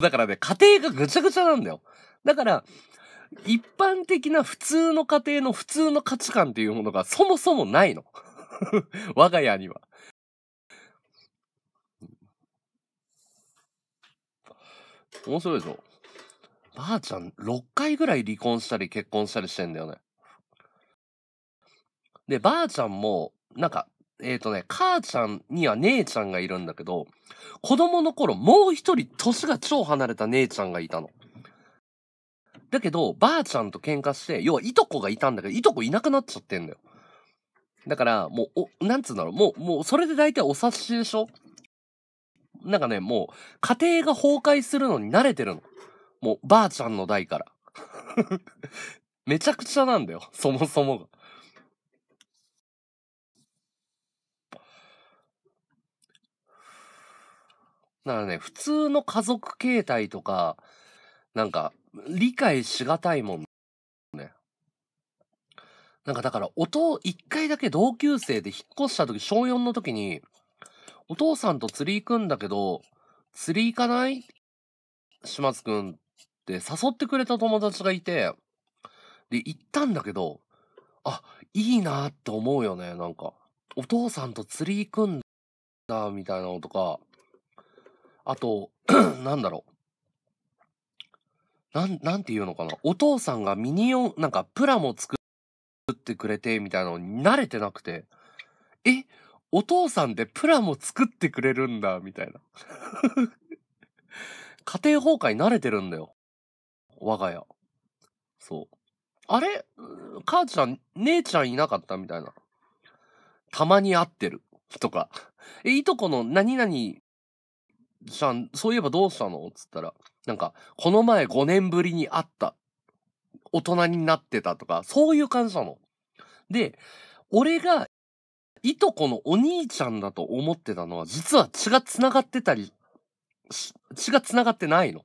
だからね、家庭がぐちゃぐちゃなんだよ。だから、一般的な普通の家庭の普通の価値観っていうものがそもそもないの。(laughs) 我が家には。面白いでしょ。ばあちゃん、6回ぐらい離婚したり結婚したりしてんだよね。で、ばあちゃんも、なんか、えっ、ー、とね、母ちゃんには姉ちゃんがいるんだけど、子供の頃もう一人年が超離れた姉ちゃんがいたの。だけど、ばあちゃんと喧嘩して、要はいとこがいたんだけど、いとこいなくなっちゃってんだよ。だから、もう、お、なんつうんだろう、もう、もう、それで大体お察しでしょなんかね、もう、家庭が崩壊するのに慣れてるの。もう、ばあちゃんの代から。(laughs) めちゃくちゃなんだよ、そもそもが。だからね、普通の家族形態とか、なんか、理解しがたいもんね。なんかだから、音、一回だけ同級生で引っ越した時、小4の時に、お父さんと釣り行くんだけど、釣り行かない島津くんって誘ってくれた友達がいて、で、行ったんだけど、あ、いいなって思うよね、なんか。お父さんと釣り行くんだ、みたいなのとか、あと、(clears throat) なんだろう。なん、なんて言うのかな。お父さんがミニオン、なんかプラも作ってくれて、みたいなのに慣れてなくて。えお父さんでプラも作ってくれるんだ、みたいな。(laughs) 家庭崩壊慣れてるんだよ。我が家。そう。あれ母ちゃん、姉ちゃんいなかったみたいな。たまに会ってる。とか。え、いとこの何々ゃん、そういえばどうしたのつったら、なんか、この前5年ぶりに会った。大人になってたとか、そういう感じなの。で、俺が、いとこのお兄ちゃんだと思ってたのは、実は血が繋がってたり、血が繋がってないの。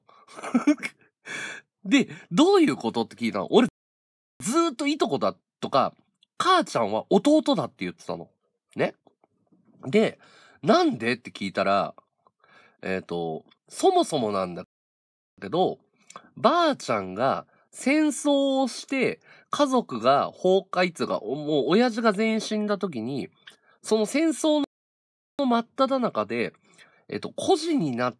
(laughs) で、どういうことって聞いたの俺、ずーっといとこだとか、母ちゃんは弟だって言ってたの。ね。で、なんでって聞いたら、えっ、ー、と、そもそもなんだけど、ばあちゃんが戦争をして、家族が崩壊つが、もう親父が全員死んだ時に、その戦争の真っ只中で、えっ、ー、と、孤児になっ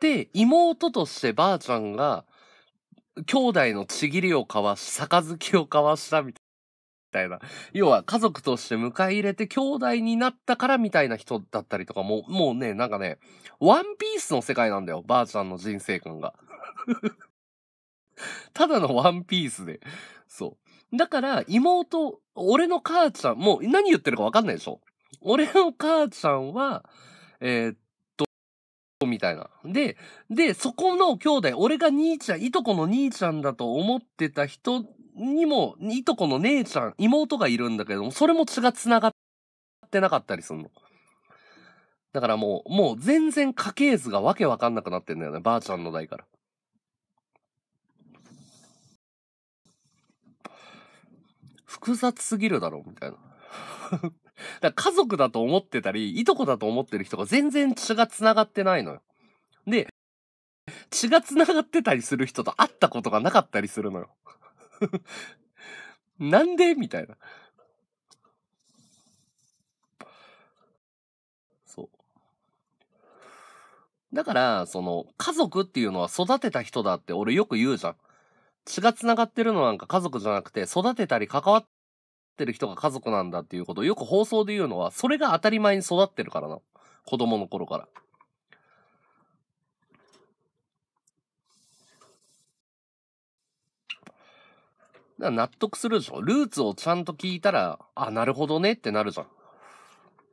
て、妹としてばあちゃんが、兄弟のちぎりを交わし、杯を交わしたみたいな。要は家族として迎え入れて兄弟になったからみたいな人だったりとかも、もうね、なんかね、ワンピースの世界なんだよ、ばあちゃんの人生観が。(laughs) ただのワンピースで。そう。だから、妹、俺の母ちゃん、もう何言ってるかわかんないでしょ俺の母ちゃんは、えー、っと、みたいな。で、で、そこの兄弟、俺が兄ちゃん、いとこの兄ちゃんだと思ってた人にも、いとこの姉ちゃん、妹がいるんだけども、それも血が繋がってなかったりすんの。だからもう、もう全然家系図がわけわかんなくなってんだよね、ばあちゃんの代から。複雑すぎるだろ、みたいな。(laughs) だ家族だと思ってたり、いとこだと思ってる人が全然血が繋がってないのよ。で、血が繋がってたりする人と会ったことがなかったりするのよ。(laughs) なんでみたいな。そう。だから、その、家族っていうのは育てた人だって俺よく言うじゃん。血が繋がってるのなんか家族じゃなくて、育てたり関わってる人が家族なんだっていうことをよく放送で言うのは、それが当たり前に育ってるからな。子供の頃から。だから納得するでしょルーツをちゃんと聞いたら、あ、なるほどねってなるじゃん。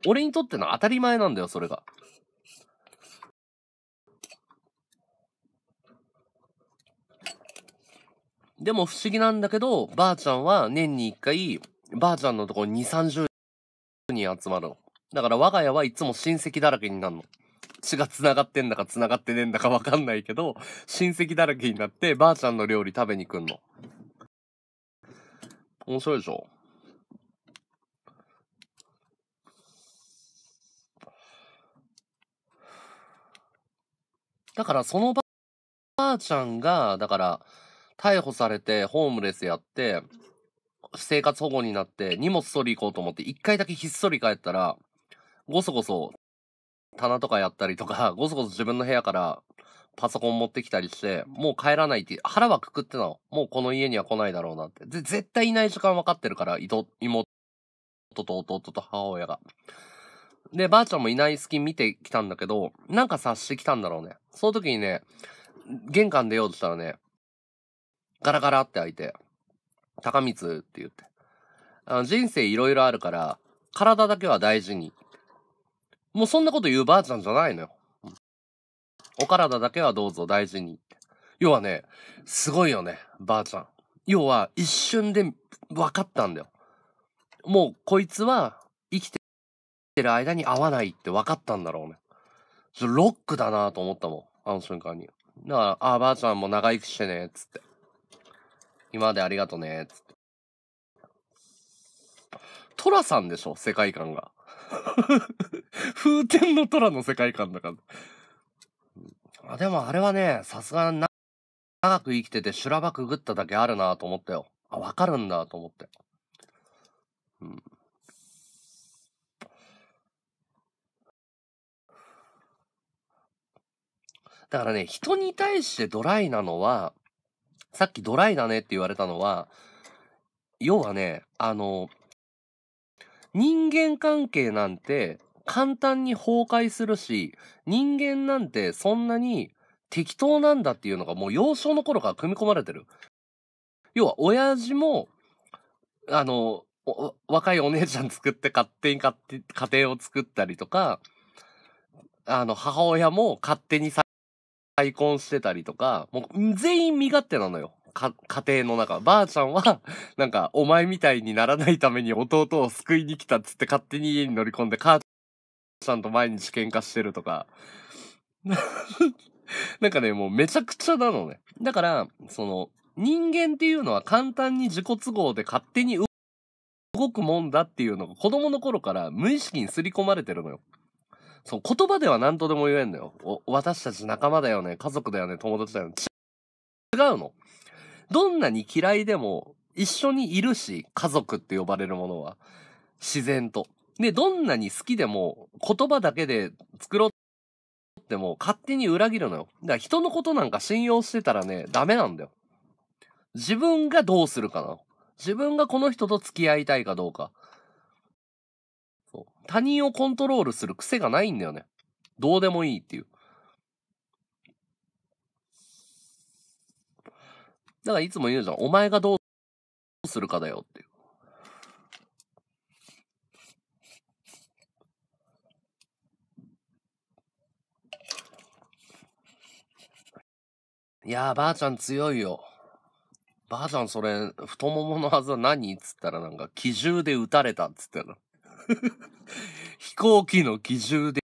俺にとっての当たり前なんだよ、それが。でも不思議なんだけど、ばあちゃんは年に一回、ばあちゃんのところに2、30人集まるの。だから我が家はいつも親戚だらけになるの。血が繋がってんだか繋がってねえんだかわかんないけど、親戚だらけになってばあちゃんの料理食べに来んの。面白いでしょだからそのばあちゃんが、だから、逮捕されて、ホームレスやって、生活保護になって、荷物取り行こうと思って、一回だけひっそり帰ったら、ごそごそ、棚とかやったりとか、ごそごそ自分の部屋から、パソコン持ってきたりして、もう帰らないって、腹はくくってたの。もうこの家には来ないだろうなって。で、絶対いない時間分かってるから、妹と弟と母親が。で、ばあちゃんもいない隙見てきたんだけど、なんか察してきたんだろうね。その時にね、玄関出ようとしたらね、ガラガラって開いて、高光って言って、あの人生いろいろあるから、体だけは大事に。もうそんなこと言うばあちゃんじゃないのよ。お体だけはどうぞ大事に。要はね、すごいよね、ばあちゃん。要は、一瞬で分かったんだよ。もう、こいつは、生きてる間に会わないって分かったんだろうね。ロックだなと思ったもん、あの瞬間に。だから、ああ、ばあちゃんも長生きしてね、つって。今までありがとね、つって。トラさんでしょ、世界観が。(laughs) 風天の虎の世界観だから。あでもあれはね、さすがな、長く生きてて修羅場くぐっただけあるなと思ったよ。あ、わかるんだと思って。うん。だからね、人に対してドライなのは、さっきドライだねって言われたのは、要はね、あの、人間関係なんて簡単に崩壊するし、人間なんてそんなに適当なんだっていうのがもう幼少の頃から組み込まれてる。要は、親父も、あの、若いお姉ちゃん作って勝手に家庭を作ったりとか、あの、母親も勝手に再婚してたりとか、もう全員身勝手なのよ。家庭の中。ばあちゃんは、なんか、お前みたいにならないために弟を救いに来たっつって勝手に家に乗り込んで、母さんと毎日喧嘩してるとか。(laughs) なんかね、もうめちゃくちゃなのね。だから、その、人間っていうのは簡単に自己都合で勝手に動くもんだっていうのが子供の頃から無意識に刷り込まれてるのよ。そう、言葉では何とでも言えんのよ。私たち仲間だよね、家族だよね、友達だよね。違うの。どんなに嫌いでも一緒にいるし、家族って呼ばれるものは。自然と。で、どんなに好きでも言葉だけで作ろうっても勝手に裏切るのよ。だから人のことなんか信用してたらね、ダメなんだよ。自分がどうするかな。自分がこの人と付き合いたいかどうか。そう他人をコントロールする癖がないんだよね。どうでもいいっていう。だからいつも言うじゃん。お前がどうするかだよっていう。いやー、ばあちゃん強いよ。ばあちゃんそれ、太もものはずは何っつったらなんか、機銃で撃たれたっつってた。(laughs) 飛行機の機銃で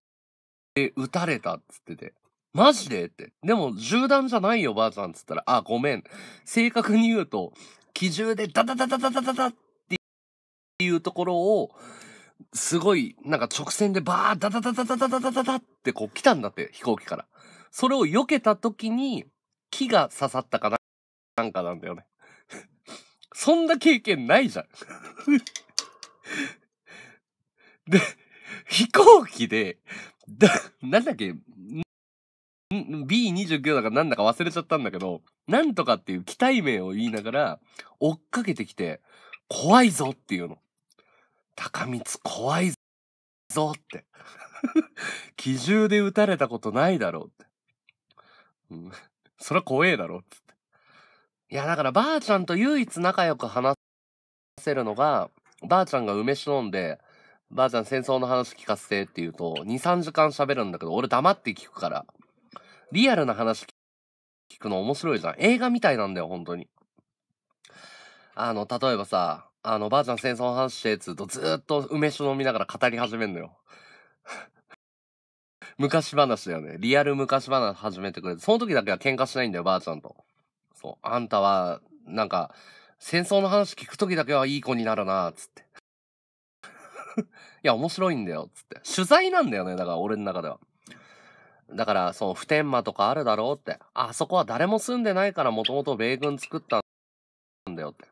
撃たれたっつってて。マジでって。でも、銃弾じゃないよ、ばあちゃんっつったら、あ、ごめん。正確に言うと、機銃でダダダダダダダダっていうところを、すごい、なんか直線でバーダダダダダダダダダってこう来たんだって、飛行機から。それを避けた時に、木が刺さったかななんかなんだよね。(laughs) そんな経験ないじゃん (laughs) で、飛行機で、だ、なんだっけ、B29 だかなんだか忘れちゃったんだけど、なんとかっていう機体名を言いながら、追っかけてきて、怖いぞっていうの。高光怖いぞって。(laughs) 機銃で撃たれたことないだろうって。うんそりゃ怖えだろ、つって。いや、だからばあちゃんと唯一仲良く話せるのが、ばあちゃんが梅酒飲んで、ばあちゃん戦争の話聞かせてって言うと、2、3時間喋るんだけど、俺黙って聞くから。リアルな話聞くの面白いじゃん。映画みたいなんだよ、本当に。あの、例えばさ、あの、ばあちゃん戦争の話して、っつうと、ずっと梅酒飲みながら語り始めるのよ。昔話だよね。リアル昔話始めてくれて、その時だけは喧嘩しないんだよ、ばあちゃんと。そう、あんたは、なんか、戦争の話聞く時だけはいい子になるな、つって。(laughs) いや、面白いんだよ、つって。取材なんだよね、だから俺の中では。だから、その普天間とかあるだろうって。あそこは誰も住んでないからもともと米軍作ったんだよって。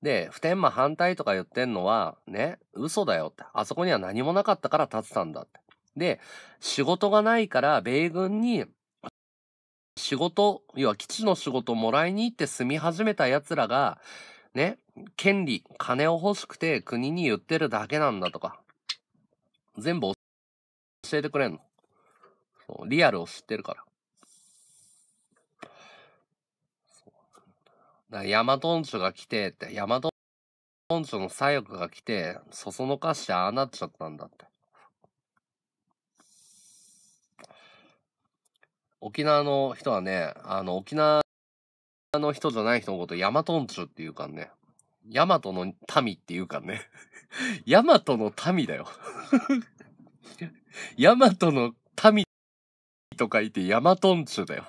で、普天間反対とか言ってんのは、ね、嘘だよって。あそこには何もなかったから建てたんだって。で、仕事がないから米軍に仕事、要は基地の仕事をもらいに行って住み始めた奴らが、ね、権利、金を欲しくて国に言ってるだけなんだとか、全部教えてくれんの。リアルを知ってるから。だヤマトンチが来てって、ヤマトンチの左翼が来て、そそのかしてああなっちゃったんだって。沖縄の人はね、あの、沖縄の人じゃない人のことヤマトンチュっていうかね、ヤマトの民っていうかね、(laughs) ヤマトの民だよ (laughs) ヤマトの民とか言ってヤマトンチュだよ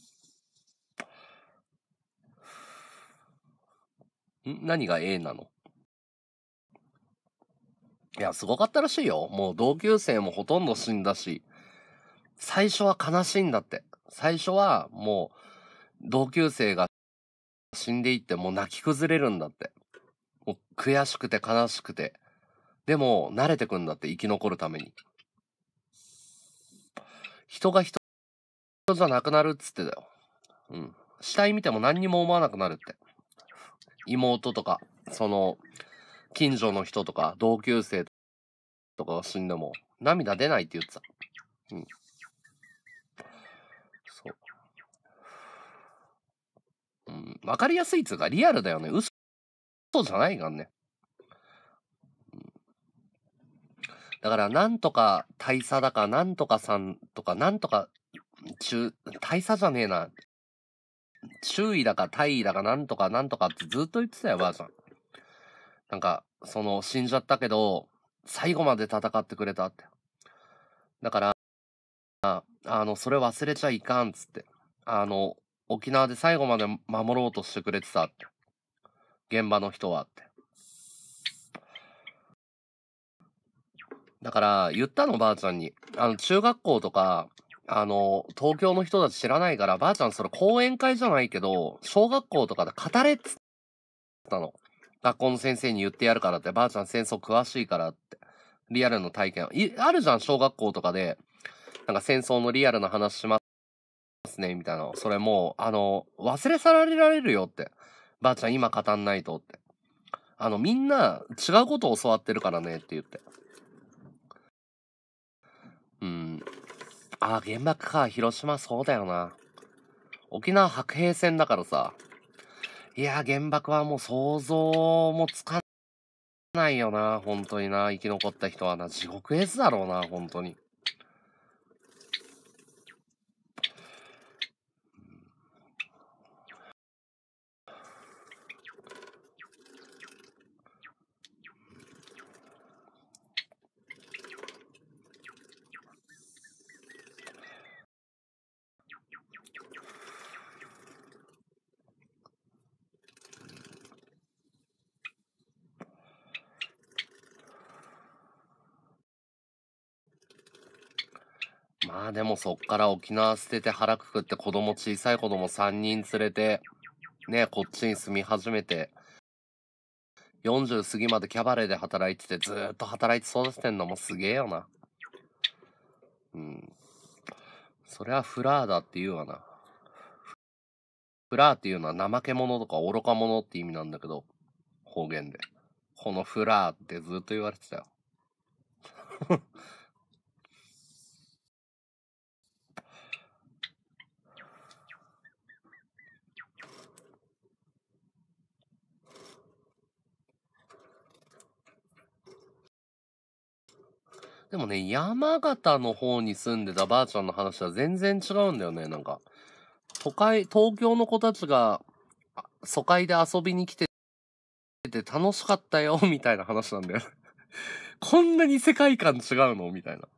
(laughs) ん何が A なのいや、すごかったらしいよ。もう同級生もほとんど死んだし、最初は悲しいんだって。最初はもう、同級生が死んでいってもう泣き崩れるんだって。もう悔しくて悲しくて。でも、慣れてくんだって生き残るために。人が人じゃなくなるっつってたよ。うん。死体見ても何にも思わなくなるって。妹とか、その、近所の人とか、同級生とかが死んでも、涙出ないって言ってた。うん。うん、わかりやすいっつうか、リアルだよね。嘘じゃないからね。だから、なんとか大佐だか、なんとかさんとか、なんとか中、大佐じゃねえな。注意だか、大意だか、なんとか、なんとかってずっと言ってたよ、ばあちゃん。なんか、その、死んじゃったけど、最後まで戦ってくれたって。だから、あの、それ忘れちゃいかん、っつって。あの、沖縄で最後まで守ろうとしてくれてたって。現場の人はって。だから、言ったの、ばあちゃんに。あの、中学校とか、あの、東京の人たち知らないから、ばあちゃん、それ講演会じゃないけど、小学校とかで語れっつったの。学校の先生に言ってやるからって、ばあちゃん戦争詳しいからって。リアルの体験。あるじゃん、小学校とかで。なんか戦争のリアルな話します。すね、みたいな。それもう、あの、忘れ去られられるよって。ばあちゃん今語んないとって。あの、みんな違うことを教わってるからねって言って。うん。ああ、原爆か。広島そうだよな。沖縄白兵戦だからさ。いや、原爆はもう想像もつかないよな。本当にな。生き残った人はな、地獄絵図だろうな、本当に。あでもそっから沖縄捨てて腹くくって子供小さい子供3人連れて、ね、こっちに住み始めて、40過ぎまでキャバレーで働いてて、ずーっと働いて育ててんのもすげえよな。うん。それはフラーだって言うわな。フラーっていうのは怠け者とか愚か者って意味なんだけど、方言で。このフラーってずっと言われてたよ。でもね、山形の方に住んでたばあちゃんの話は全然違うんだよね、なんか。都会、東京の子たちが、疎開で遊びに来てて楽しかったよ、みたいな話なんだよ。(laughs) こんなに世界観違うのみたいな。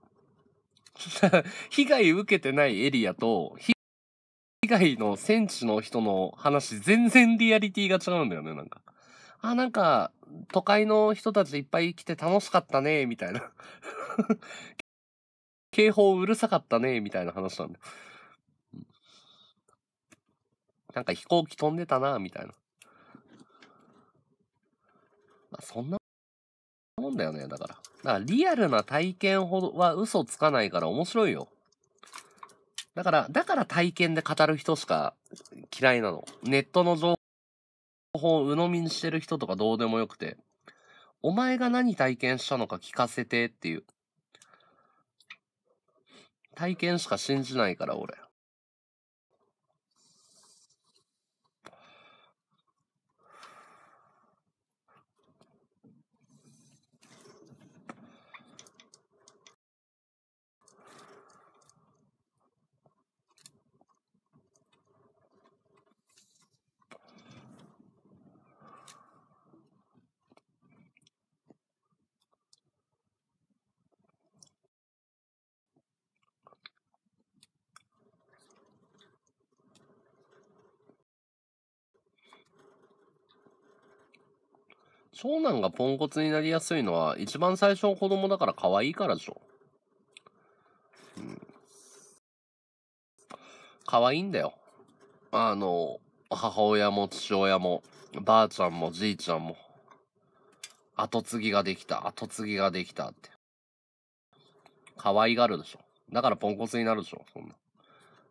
(laughs) 被害受けてないエリアと、被害の戦地の人の話、全然リアリティが違うんだよね、なんか。あ、なんか、都会の人たちいっぱい来て楽しかったね、みたいな (laughs) 警報うるさかったね、みたいな話なんだよ。なんか飛行機飛んでたな、みたいな。まあ、そんなもんだよね、だから。だからリアルな体験ほどは嘘つかないから面白いよ。だから、だから体験で語る人しか嫌いなの。ネットの情報を鵜呑みにしてる人とかどうでもよくて、お前が何体験したのか聞かせてっていう。体験しか信じないから、俺。長男がポンコツになりやすいのは、一番最初の子供だから可愛いからでしょ。うん。可愛いんだよ。あの、母親も父親も、ばあちゃんもじいちゃんも、後継ぎができた、後継ぎができたって。可愛がるでしょ。だからポンコツになるでしょ、そんな。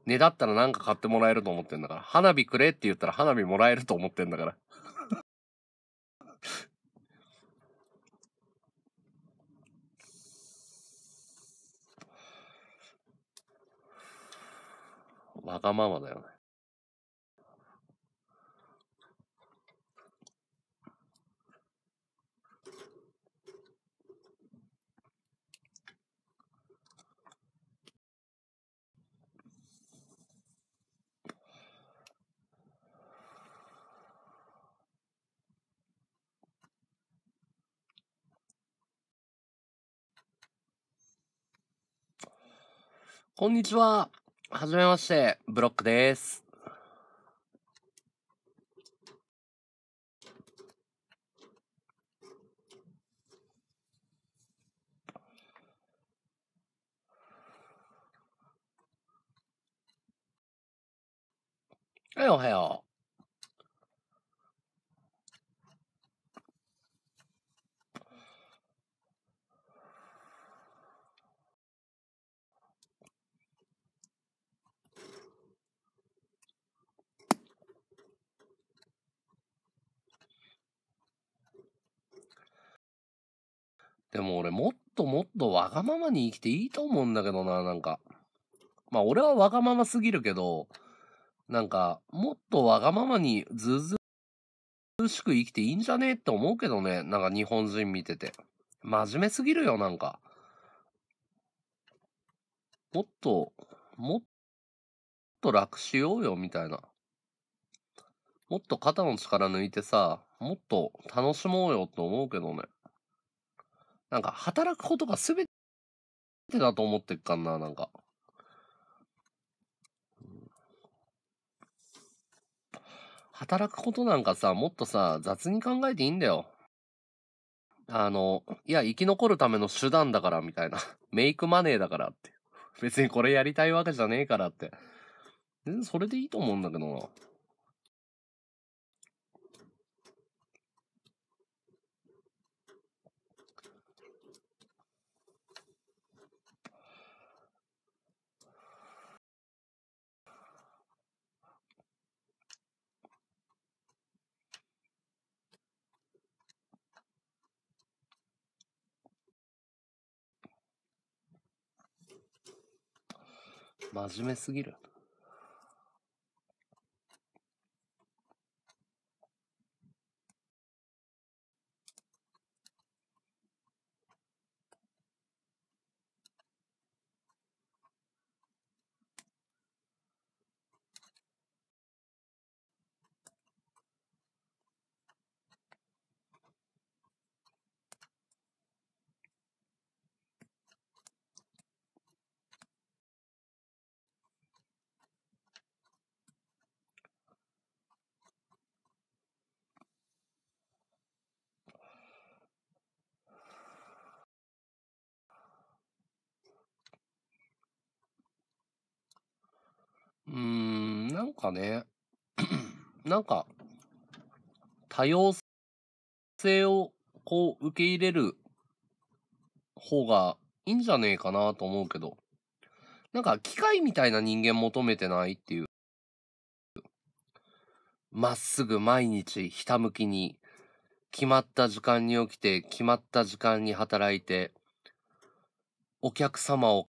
ねだったらなんか買ってもらえると思ってんだから。花火くれって言ったら花火もらえると思ってんだから。わがままだよね。こんにちは。はじめまして、ブロックです。はい、おはよう。でも俺もっともっとわがままに生きていいと思うんだけどな、なんか。まあ俺はわがまますぎるけど、なんか、もっとわがままにずずしく生きていいんじゃねえって思うけどね、なんか日本人見てて。真面目すぎるよ、なんか。もっと、もっと楽しようよ、みたいな。もっと肩の力抜いてさ、もっと楽しもうよって思うけどね。なんか働くことが全てだと思ってっかんな、なんか。働くことなんかさ、もっとさ、雑に考えていいんだよ。あの、いや、生き残るための手段だから、みたいな。メイクマネーだからって。別にこれやりたいわけじゃねえからって。全然それでいいと思うんだけどな。真面目すぎる。ね (clears throat) なんか、多様性をこう受け入れる方がいいんじゃねえかなと思うけど、なんか機械みたいな人間求めてないっていう。まっすぐ毎日ひたむきに、決まった時間に起きて、決まった時間に働いて、お客様を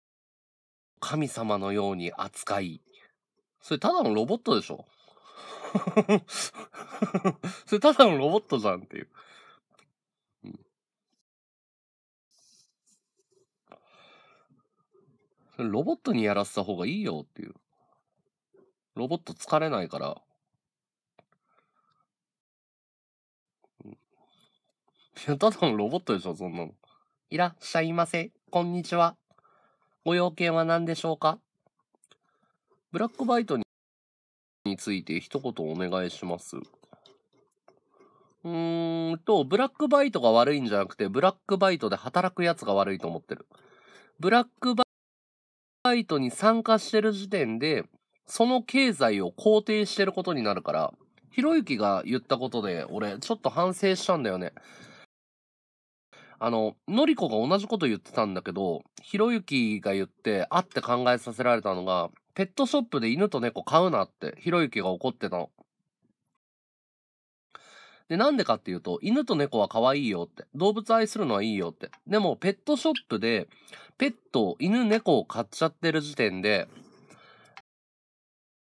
神様のように扱い、それただのロボットでしょ (laughs) それただのロボットじゃんっていう。うん、それロボットにやらせた方がいいよっていう。ロボット疲れないから。うん、いや、ただのロボットでしょ、そんなの。いらっしゃいませ。こんにちは。ご用件は何でしょうかブラックバイトについて一言お願いします。うーんと、ブラックバイトが悪いんじゃなくて、ブラックバイトで働くやつが悪いと思ってる。ブラックバイトに参加してる時点で、その経済を肯定してることになるから、ひろゆきが言ったことで、俺、ちょっと反省したんだよね。あの、のりこが同じこと言ってたんだけど、ひろゆきが言って、あって考えさせられたのが、ペットショップで犬と猫飼うなって、ひろゆきが怒ってたの。で、なんでかっていうと、犬と猫は可愛いよって、動物愛するのはいいよって。でも、ペットショップで、ペット、犬、猫を買っちゃってる時点で、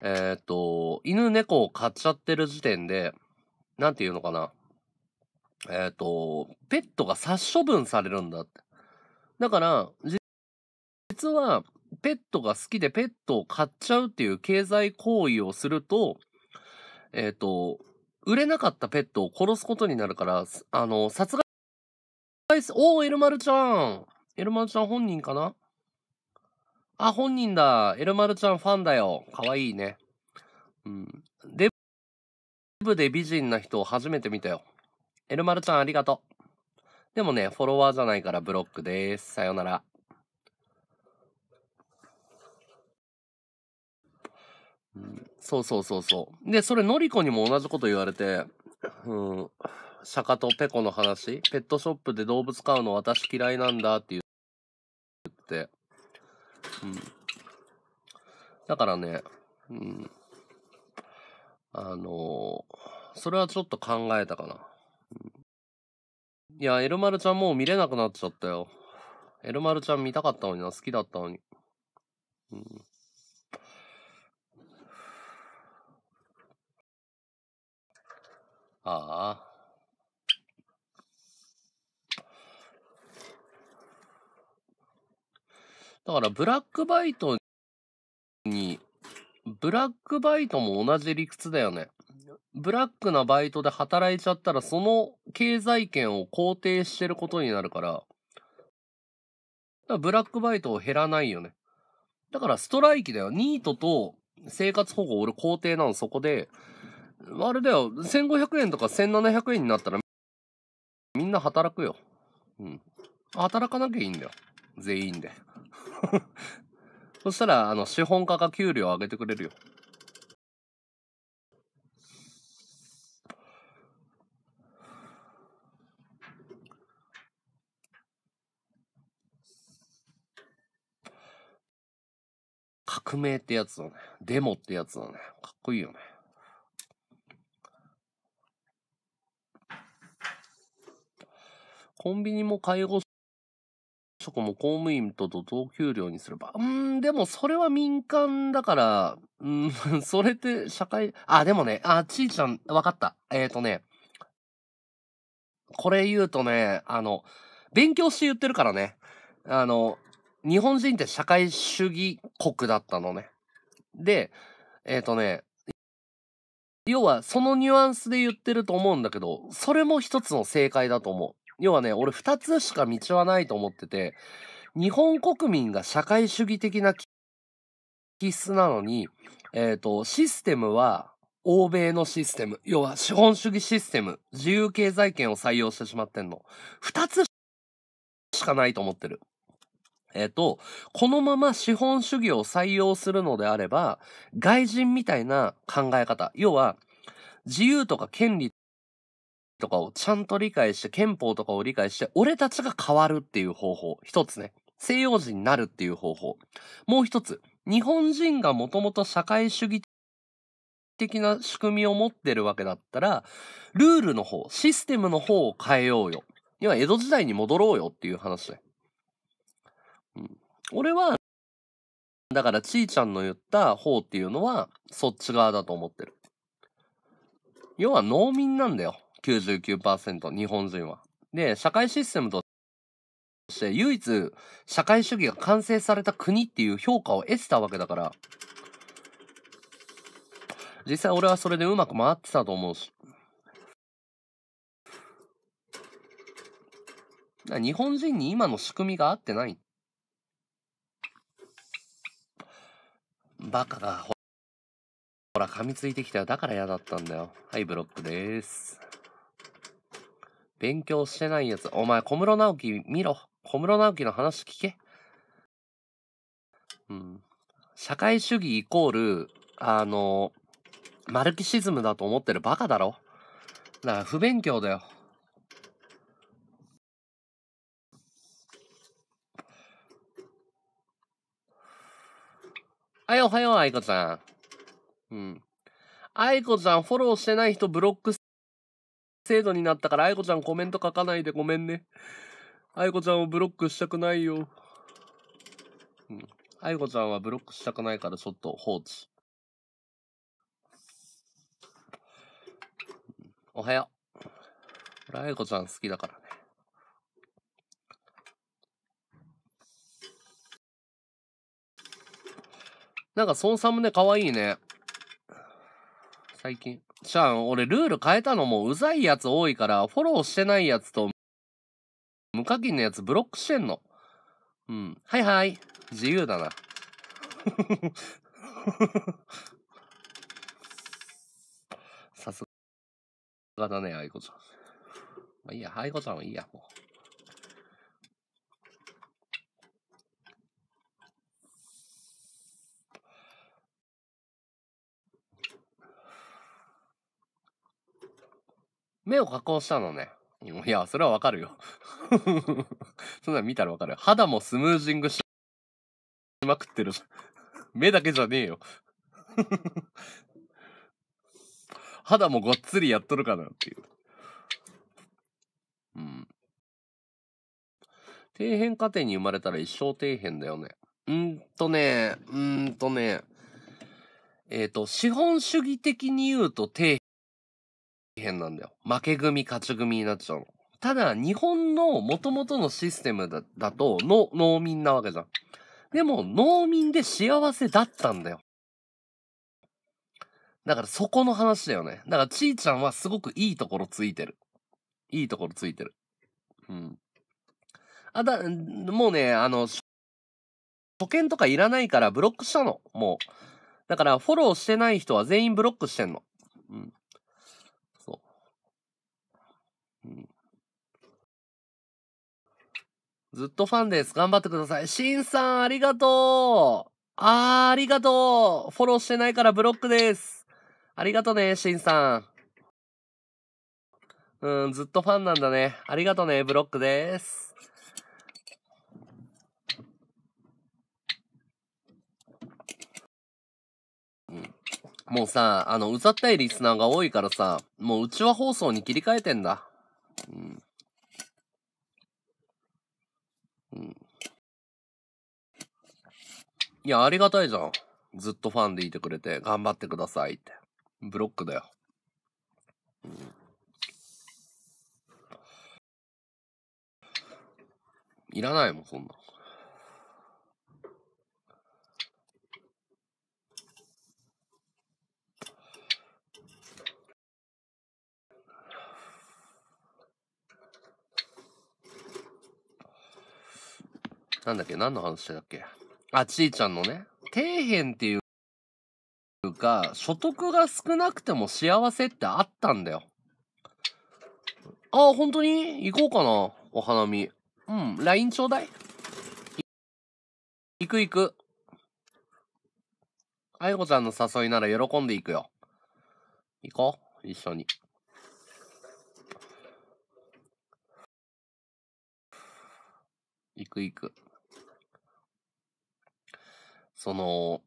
えー、っと、犬、猫を買っちゃってる時点で、なんていうのかな。えー、っと、ペットが殺処分されるんだって。だから、実は、ペットが好きでペットを買っちゃうっていう経済行為をすると、えっ、ー、と、売れなかったペットを殺すことになるから、あの、殺害、おー、エルマルちゃんエルマルちゃん本人かなあ、本人だエルマルちゃんファンだよかわいいね。うん。デブで美人な人を初めて見たよ。エルマルちゃんありがとう。でもね、フォロワーじゃないからブロックです。さよなら。うそうそうそうそう。で、それ、のりこにも同じこと言われて、うん、釈迦とペコの話、ペットショップで動物飼うの私嫌いなんだって言って、うん。だからね、うん。あのー、それはちょっと考えたかな。いや、エルマルちゃんもう見れなくなっちゃったよ。エルマルちゃん見たかったのにな、好きだったのに。うんああ。だから、ブラックバイトに、ブラックバイトも同じ理屈だよね。ブラックなバイトで働いちゃったら、その経済圏を肯定してることになるから、だからブラックバイトを減らないよね。だからストライキだよ。ニートと生活保護、俺肯定なの、そこで、あれだよ、1500円とか1700円になったら、みんな働くよ。うん。働かなきゃいいんだよ。全員で。(laughs) そしたら、あの、資本家が給料上げてくれるよ。革命ってやつだね。デモってやつだね。かっこいいよね。コンビニも介護職も公務員と同級給料にすれば。うん、でもそれは民間だから、うん、(laughs) それって社会、あ、でもね、あ、ちいちゃん、わかった。えっ、ー、とね、これ言うとね、あの、勉強して言ってるからね、あの、日本人って社会主義国だったのね。で、えっ、ー、とね、要はそのニュアンスで言ってると思うんだけど、それも一つの正解だと思う。要はね、俺二つしか道はないと思ってて、日本国民が社会主義的な気質なのに、えっ、ー、と、システムは欧米のシステム、要は資本主義システム、自由経済圏を採用してしまってんの。二つしかないと思ってる。えっ、ー、と、このまま資本主義を採用するのであれば、外人みたいな考え方、要は、自由とか権利とかをちゃんと理解して、憲法とかを理解して、俺たちが変わるっていう方法。一つね。西洋人になるっていう方法。もう一つ。日本人がもともと社会主義的な仕組みを持ってるわけだったら、ルールの方、システムの方を変えようよ。要は江戸時代に戻ろうよっていう話ね。うん、俺は、だからちーちゃんの言った方っていうのは、そっち側だと思ってる。要は農民なんだよ。99%日本人は。で、社会システムとして唯一社会主義が完成された国っていう評価を得てたわけだから、実際俺はそれでうまく回ってたと思うし。日本人に今の仕組みが合ってない。バカが、ほら、噛みついてきたよ。だから嫌だったんだよ。はい、ブロックです。勉強してないやつ。お前、小室直樹見ろ。小室直樹の話聞け。うん。社会主義イコール、あの、マルキシズムだと思ってるバカだろ。だから不勉強だよ。はい、おはよう、愛子ちゃん。うん。愛子ちゃん、フォローしてない人ブロック制度になったから、愛子ちゃんコメント書かないでごめんね。愛子ちゃんをブロックしたくないよ。うん。愛子ちゃんはブロックしたくないからちょっと放置。おはよう。俺、あいちゃん好きだからね。なんか、そのサムネ可愛いね。最近。ちゃん、俺ルール変えたのもうざいやつ多いから、フォローしてないやつと、無課金のやつブロックしてんの。うん。はいはい。自由だな。(laughs) さすがだね、愛子ちゃん。まあいいや、愛子ちゃんはいいや、もう。目を加工したのね。いや、それはわかるよ (laughs) そんなの見たらわかる。肌もスムージングしまくってる目だけじゃねえよ (laughs) 肌もごっつりやっとるかなっていう。うん。底辺家庭に生まれたら一生底辺だよね。うんとね、うんとね、えっ、ー、と、資本主義的に言うと底変なんだよ。負け組、勝ち組になっちゃうの。ただ、日本の元々のシステムだだとの、農民なわけじゃん。でも、農民で幸せだったんだよ。だからそこの話だよね。だからちーちゃんはすごくいいところついてる。いいところついてる。うん。あ、だ、もうね、あの、初見とかいらないからブロックしたの。もう。だからフォローしてない人は全員ブロックしてんの。うん。ずっとファンです。頑張ってください。しんさん、ありがとうあー、ありがとうフォローしてないからブロックです。ありがとね、しんさん。うん、ずっとファンなんだね。ありがとね、ブロックです。もうさ、あの、うざったいリスナーが多いからさ、もううちは放送に切り替えてんだ。うん。いや、ありがたいじゃん。ずっとファンでいてくれて、頑張ってくださいって。ブロックだよ。うん、いらないもん、そんな。なんだっけ何の話してたっけあ、ちいちゃんのね、底辺っていうか、所得が少なくても幸せってあったんだよ。あ、本当に行こうかな、お花見。うん、LINE ちょうだい。行く行く。あ子こちゃんの誘いなら喜んで行くよ。行こう、一緒に。行く行く。その、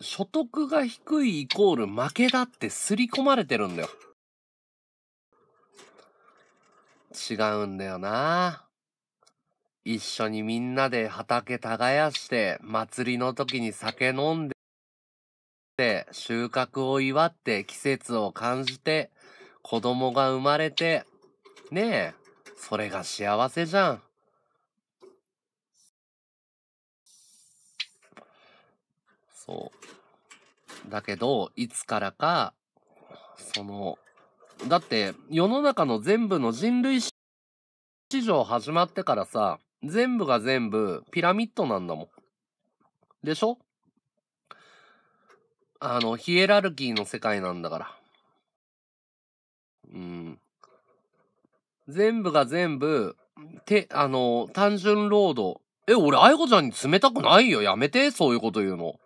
所得が低いイコール負けだって刷り込まれてるんだよ。違うんだよな。一緒にみんなで畑耕して、祭りの時に酒飲んで、収穫を祝って季節を感じて、子供が生まれて、ねえ、それが幸せじゃん。そう。だけど、いつからか、その、だって、世の中の全部の人類史上始まってからさ、全部が全部ピラミッドなんだもん。でしょあの、ヒエラルキーの世界なんだから。うん。全部が全部、て、あの、単純労働。え、俺、愛子ちゃんに冷たくないよ。やめて、そういうこと言うの。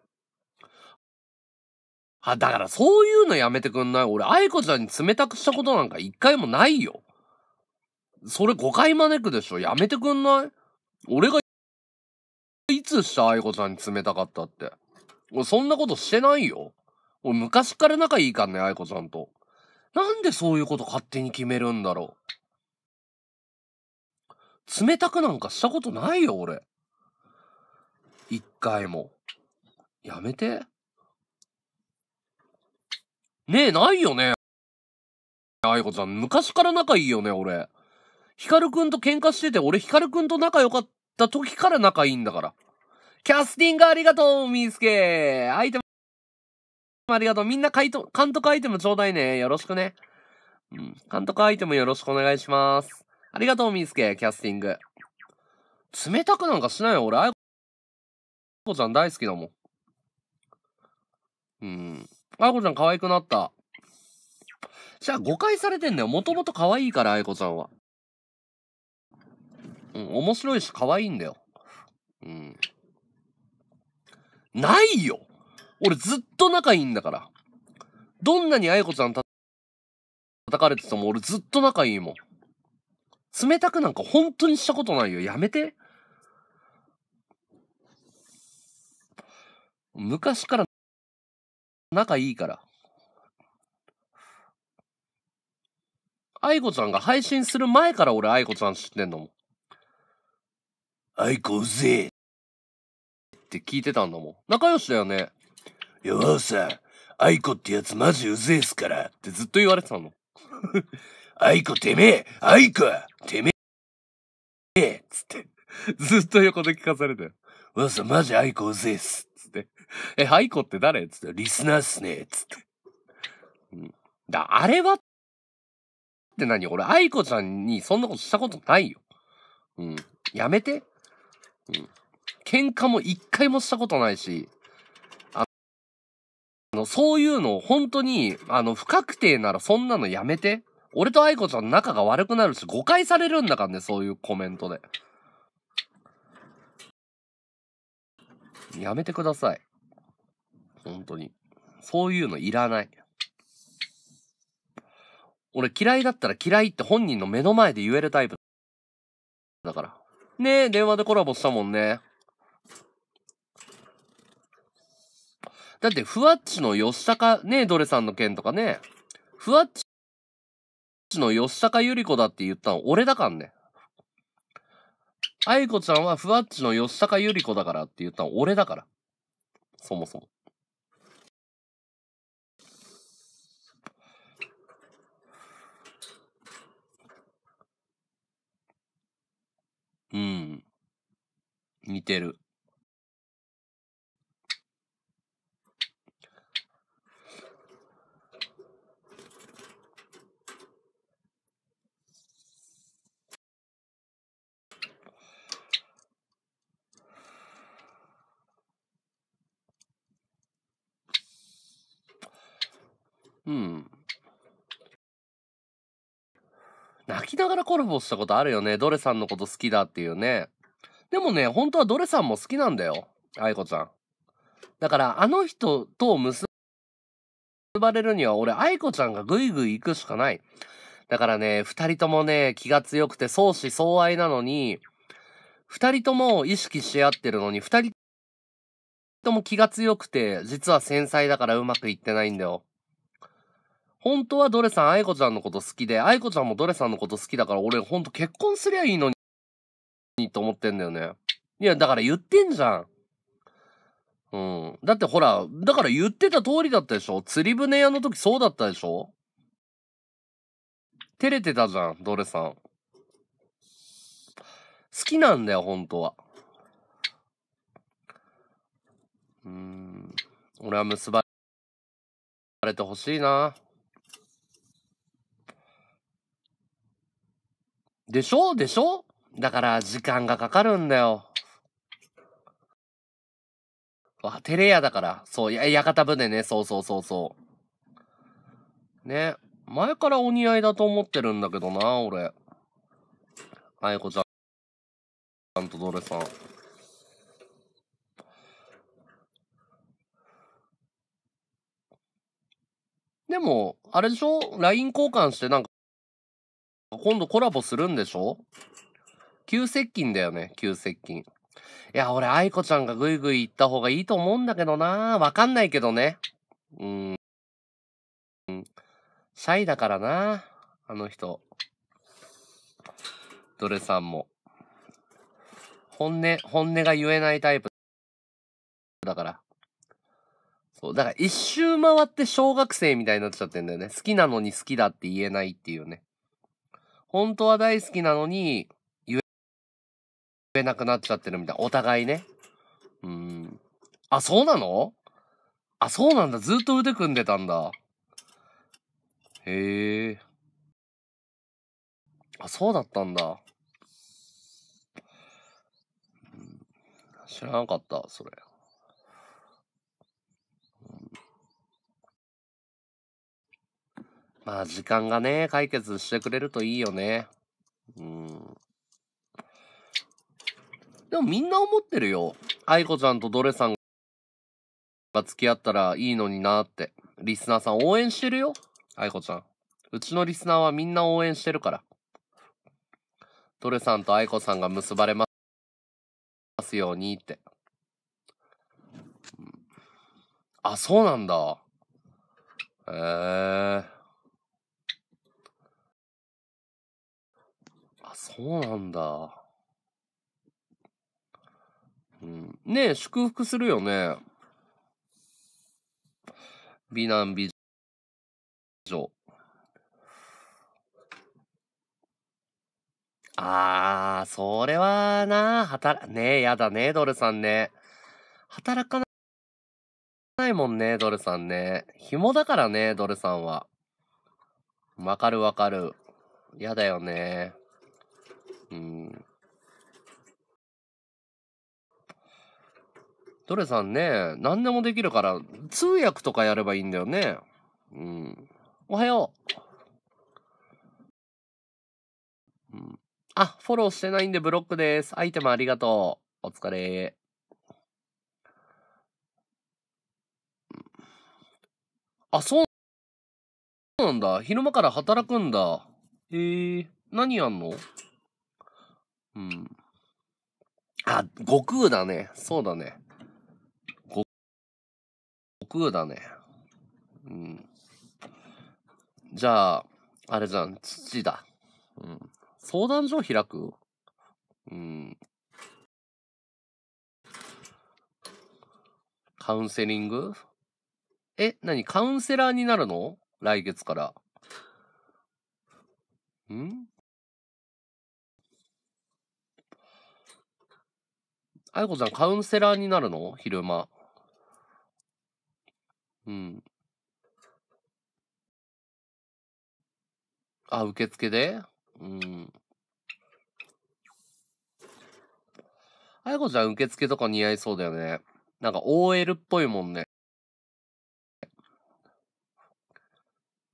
あ、だからそういうのやめてくんない俺、愛子ちゃんに冷たくしたことなんか一回もないよ。それ誤解招くでしょ。やめてくんない俺が、いつした愛子ちゃんに冷たかったって。俺、そんなことしてないよ。俺、昔から仲いいからね、愛子ちゃんと。なんでそういうこと勝手に決めるんだろう。冷たくなんかしたことないよ、俺。一回も。やめて。ねえ、ないよね。あいこちゃん、昔から仲いいよね、俺。ヒカルくんと喧嘩してて、俺ヒカルくんと仲良かった時から仲いいんだから。キャスティングありがとう、みーすけ。アイテムありがとう。みんな監督アイテムちょうだいね。よろしくね。うん。監督アイテムよろしくお願いします。ありがとう、みーすけ、キャスティング。冷たくなんかしないよ、俺。あいこちゃん大好きだもん。うん。あいこちゃん可愛くなった。じゃあ誤解されてんだよ。もともと可愛いから、あいこちゃんは。うん、面白いし可愛いんだよ。うん。ないよ俺ずっと仲いいんだから。どんなにあいこちゃん叩かれてても俺ずっと仲いいもん。冷たくなんか本当にしたことないよ。やめて。昔から仲いいから。愛子ちゃんが配信する前から俺愛子ちゃん知ってんのも。愛子ぜえって聞いてたんだもん。仲良しだよね。よーさん、愛子ってやつマジうぜえっすから。ってずっと言われてたの。(laughs) 愛子てめえ愛子てめえつって、ずっと横で聞かされたよ。わーさんマジ愛子うぜえっす。(laughs) え、ハイコって誰つって、リスナーっすね。つって。うん。だ、あれはって何俺、アイコちゃんにそんなことしたことないよ。うん。やめて。うん。喧嘩も一回もしたことないし、あの、そういうのを本当に、あの、不確定ならそんなのやめて。俺と愛子ちゃん仲が悪くなるし、誤解されるんだからね、そういうコメントで。やめてください。本当に。そういうのいらない。俺嫌いだったら嫌いって本人の目の前で言えるタイプだから。ねえ、電話でコラボしたもんね。だって、ふわっちの吉か、ねえ、どれさんの件とかね。ふわっちの吉かゆり子だって言ったの俺だからね。愛子ちゃんはふわっちの吉かゆり子だからって言ったの俺だから。そもそも。うん。似てる。うん。泣きながらコラボしたことあるよね。ドレさんのこと好きだっていうね。でもね、本当はドレさんも好きなんだよ。愛子ちゃん。だから、あの人と結ばれるには、俺、愛子ちゃんがぐいぐい行くしかない。だからね、二人ともね、気が強くて相思相愛なのに、二人とも意識し合ってるのに、二人とも気が強くて、実は繊細だからうまくいってないんだよ。本当はドレさん、愛子ちゃんのこと好きで、愛子ちゃんもドレさんのこと好きだから、俺ほんと結婚すりゃいいのに、と思ってんだよね。いや、だから言ってんじゃん。うん。だってほら、だから言ってた通りだったでしょ釣り船屋の時そうだったでしょ照れてたじゃん、ドレさん。好きなんだよ、本当は。うん。俺は結ばれてほしいな。でしょでしょだから時間がかかるんだよ。わ、テレ屋だから。そう、や、屋形船ね。そうそうそうそう。ね。前からお似合いだと思ってるんだけどな、俺。あいこちゃん。ちゃんとドレさん。でも、あれでしょ ?LINE 交換してなんか今度コラボするんでしょ急接近だよね、急接近。いや、俺、愛子ちゃんがぐいぐい行った方がいいと思うんだけどなわかんないけどね。うん。シャイだからなあの人。どれさんも。本音、本音が言えないタイプだから。そう。だから一周回って小学生みたいになっちゃってんだよね。好きなのに好きだって言えないっていうね。本当は大好きなのに、言えなくなっちゃってるみたいな。お互いね。うん。あ、そうなのあ、そうなんだ。ずっと腕組んでたんだ。へえ。あ、そうだったんだ。知らなかった、それ。まあ、時間がね、解決してくれるといいよね。うん。でもみんな思ってるよ。愛子ちゃんとドレさんが付き合ったらいいのになって。リスナーさん応援してるよ。愛子ちゃん。うちのリスナーはみんな応援してるから。ドレさんと愛子さんが結ばれますようにって。あ、そうなんだ。ええーあ、そうなんだ。うん、ねえ、祝福するよね。美男美女。あー、それはな、働、ねえ、やだね、ドルさんね。働かないもんね、ドルさんね。紐だからね、ドルさんは。わかるわかる。やだよね。うん。どれさんね、何でもできるから、通訳とかやればいいんだよね。うん。おはよう。うん。あ、フォローしてないんでブロックです。アイテムありがとう。お疲れ。あ、そうなんだ。昼間から働くんだ。へえ何やんのうん。あ、悟空だね。そうだね。悟空だね。うん。じゃあ、あれじゃん、父だ。うん。相談所開くうん。カウンセリングえ、なにカウンセラーになるの来月から。んあいこさん、カウンセラーになるの昼間。うん。あ、受付でうん。あいこちゃん、受付とか似合いそうだよね。なんか OL っぽいもんね。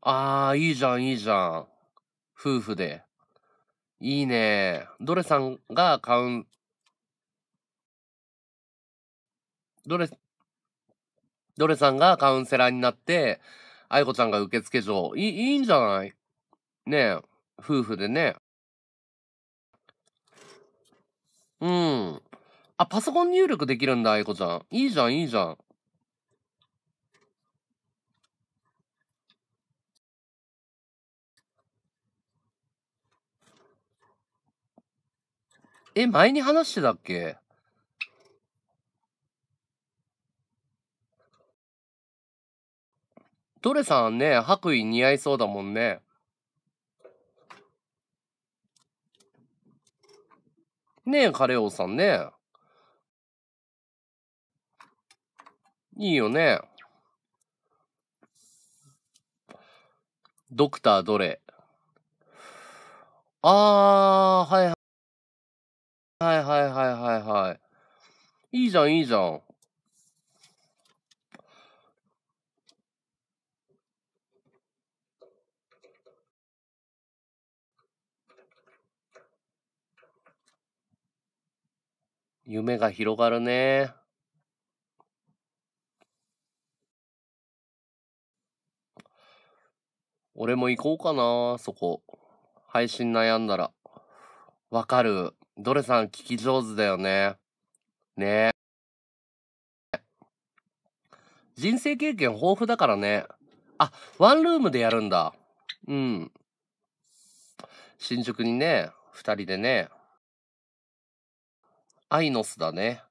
あー、いいじゃん、いいじゃん。夫婦で。いいね。どれさんがカウンどれ、どれさんがカウンセラーになって、愛子ちゃんが受付嬢、いい、いいんじゃないねえ、夫婦でね。うん。あ、パソコン入力できるんだ、愛子ちゃん。いいじゃん、いいじゃん。え、前に話してたっけどれさんね、白衣似合いそうだもんね。ねえ、カレオさんね。いいよね。ドクターどれあー、はいはいはいはいはいはい。いいじゃん、いいじゃん。夢が広がるね。俺も行こうかな、そこ。配信悩んだら。わかる。ドレさん聞き上手だよね。ね人生経験豊富だからね。あ、ワンルームでやるんだ。うん。新宿にね、二人でね、アイノスだね。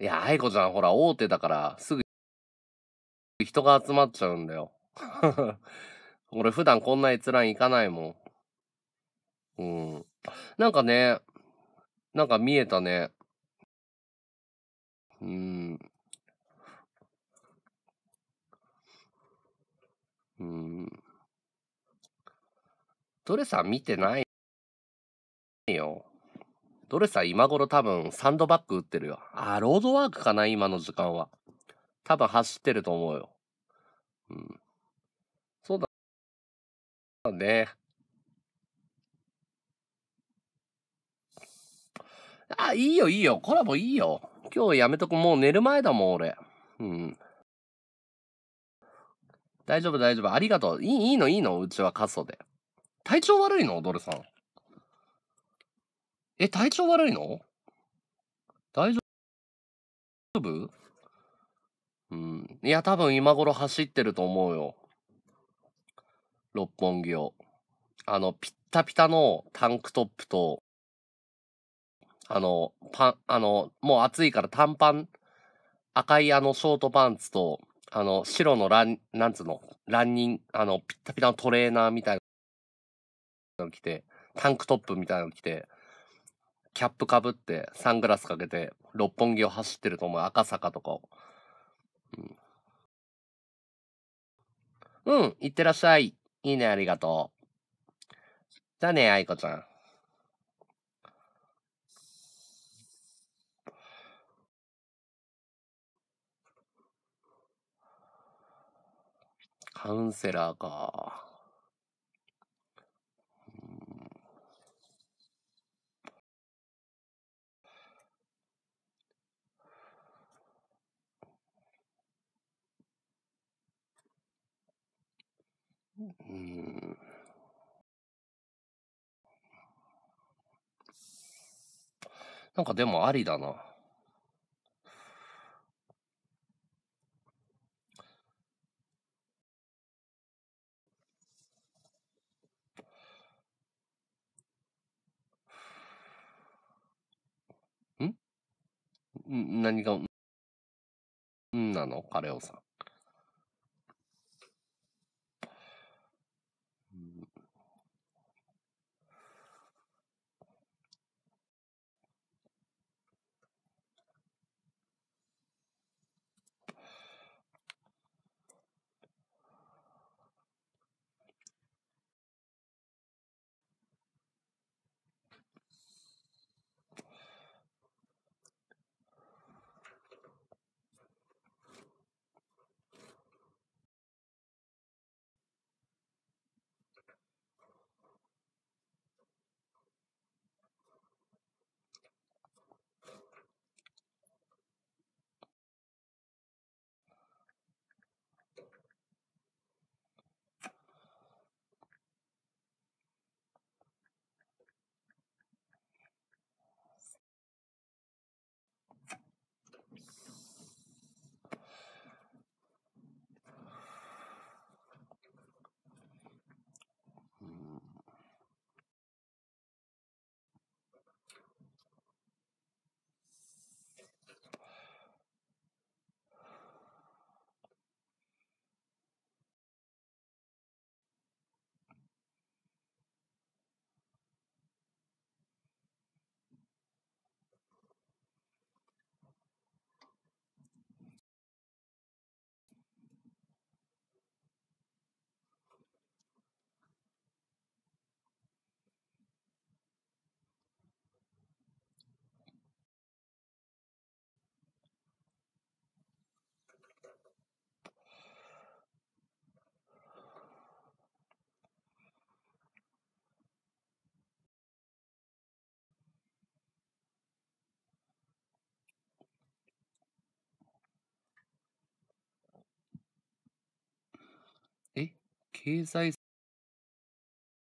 いや、アイコちゃん、ほら、大手だから、すぐ、人が集まっちゃうんだよ。(laughs) 俺、普段こんな閲覧行かないもん。うん。なんかね、なんか見えたね。うん。うん。ドレさん見てないよ。ドレさん今頃多分サンドバッグ売ってるよ。あ、ロードワークかな今の時間は。多分走ってると思うよ。うん。そうだね。あ、いいよいいよ。コラボいいよ。今日やめとく。もう寝る前だもん、俺。うん。大丈夫大丈夫。ありがとう。いい、いいのいいの。うちは過疎で。体調悪いのドルさん。え、体調悪いの大丈夫うん。いや、多分今頃走ってると思うよ。六本木を。あの、ピッタピタのタンクトップと、あの、パン、あの、もう暑いから短パン、赤いあのショートパンツと、あの、白のラン、なんつうの、ランニング、あの、ピッタピタのトレーナーみたいな。の着て、タンクトップみたいなの着て、キャップかぶって、サングラスかけて、六本木を走ってると思う。赤坂とかうん。うん、いってらっしゃい。いいね、ありがとう。じゃあね、愛子ちゃん。カウンセラーか。うん。なんかでもありだな。ん何が、んなのカレオさん。経済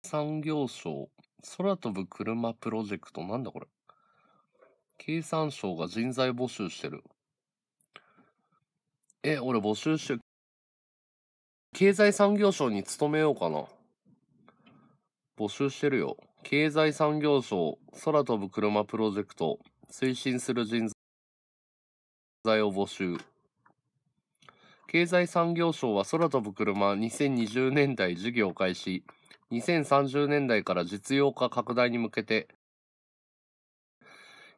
産業省空飛ぶ車プロジェクト。なんだこれ。経産省が人材募集してる。え、俺募集して、経済産業省に勤めようかな。募集してるよ。経済産業省空飛ぶ車プロジェクト推進する人材を募集。経済産業省は空飛ぶ車2020年代事業開始、2030年代から実用化拡大に向けて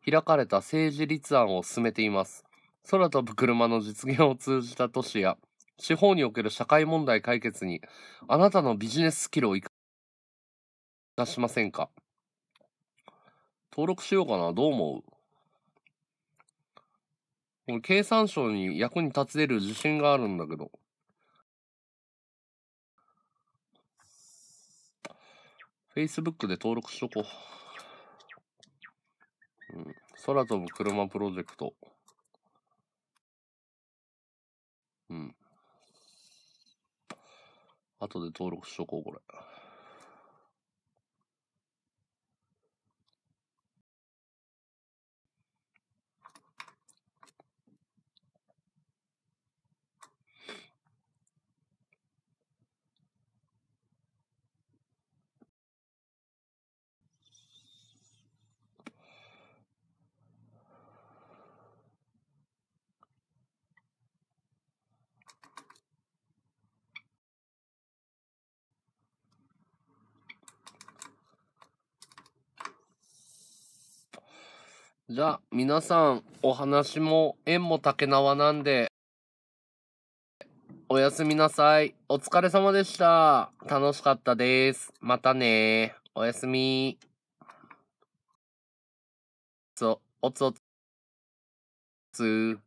開かれた政治立案を進めています。空飛ぶ車の実現を通じた都市や地方における社会問題解決にあなたのビジネススキルを生かしませんか登録しようかなどう思う経産省に役に立つれる自信があるんだけど。Facebook で登録しとこう。うん、空飛ぶ車プロジェクト。うん。後で登録しとこう、これ。じゃあ皆さんお話も縁も竹縄なんでおやすみなさい。お疲れ様でした。楽しかったです。またねおやすみ。おつおつ。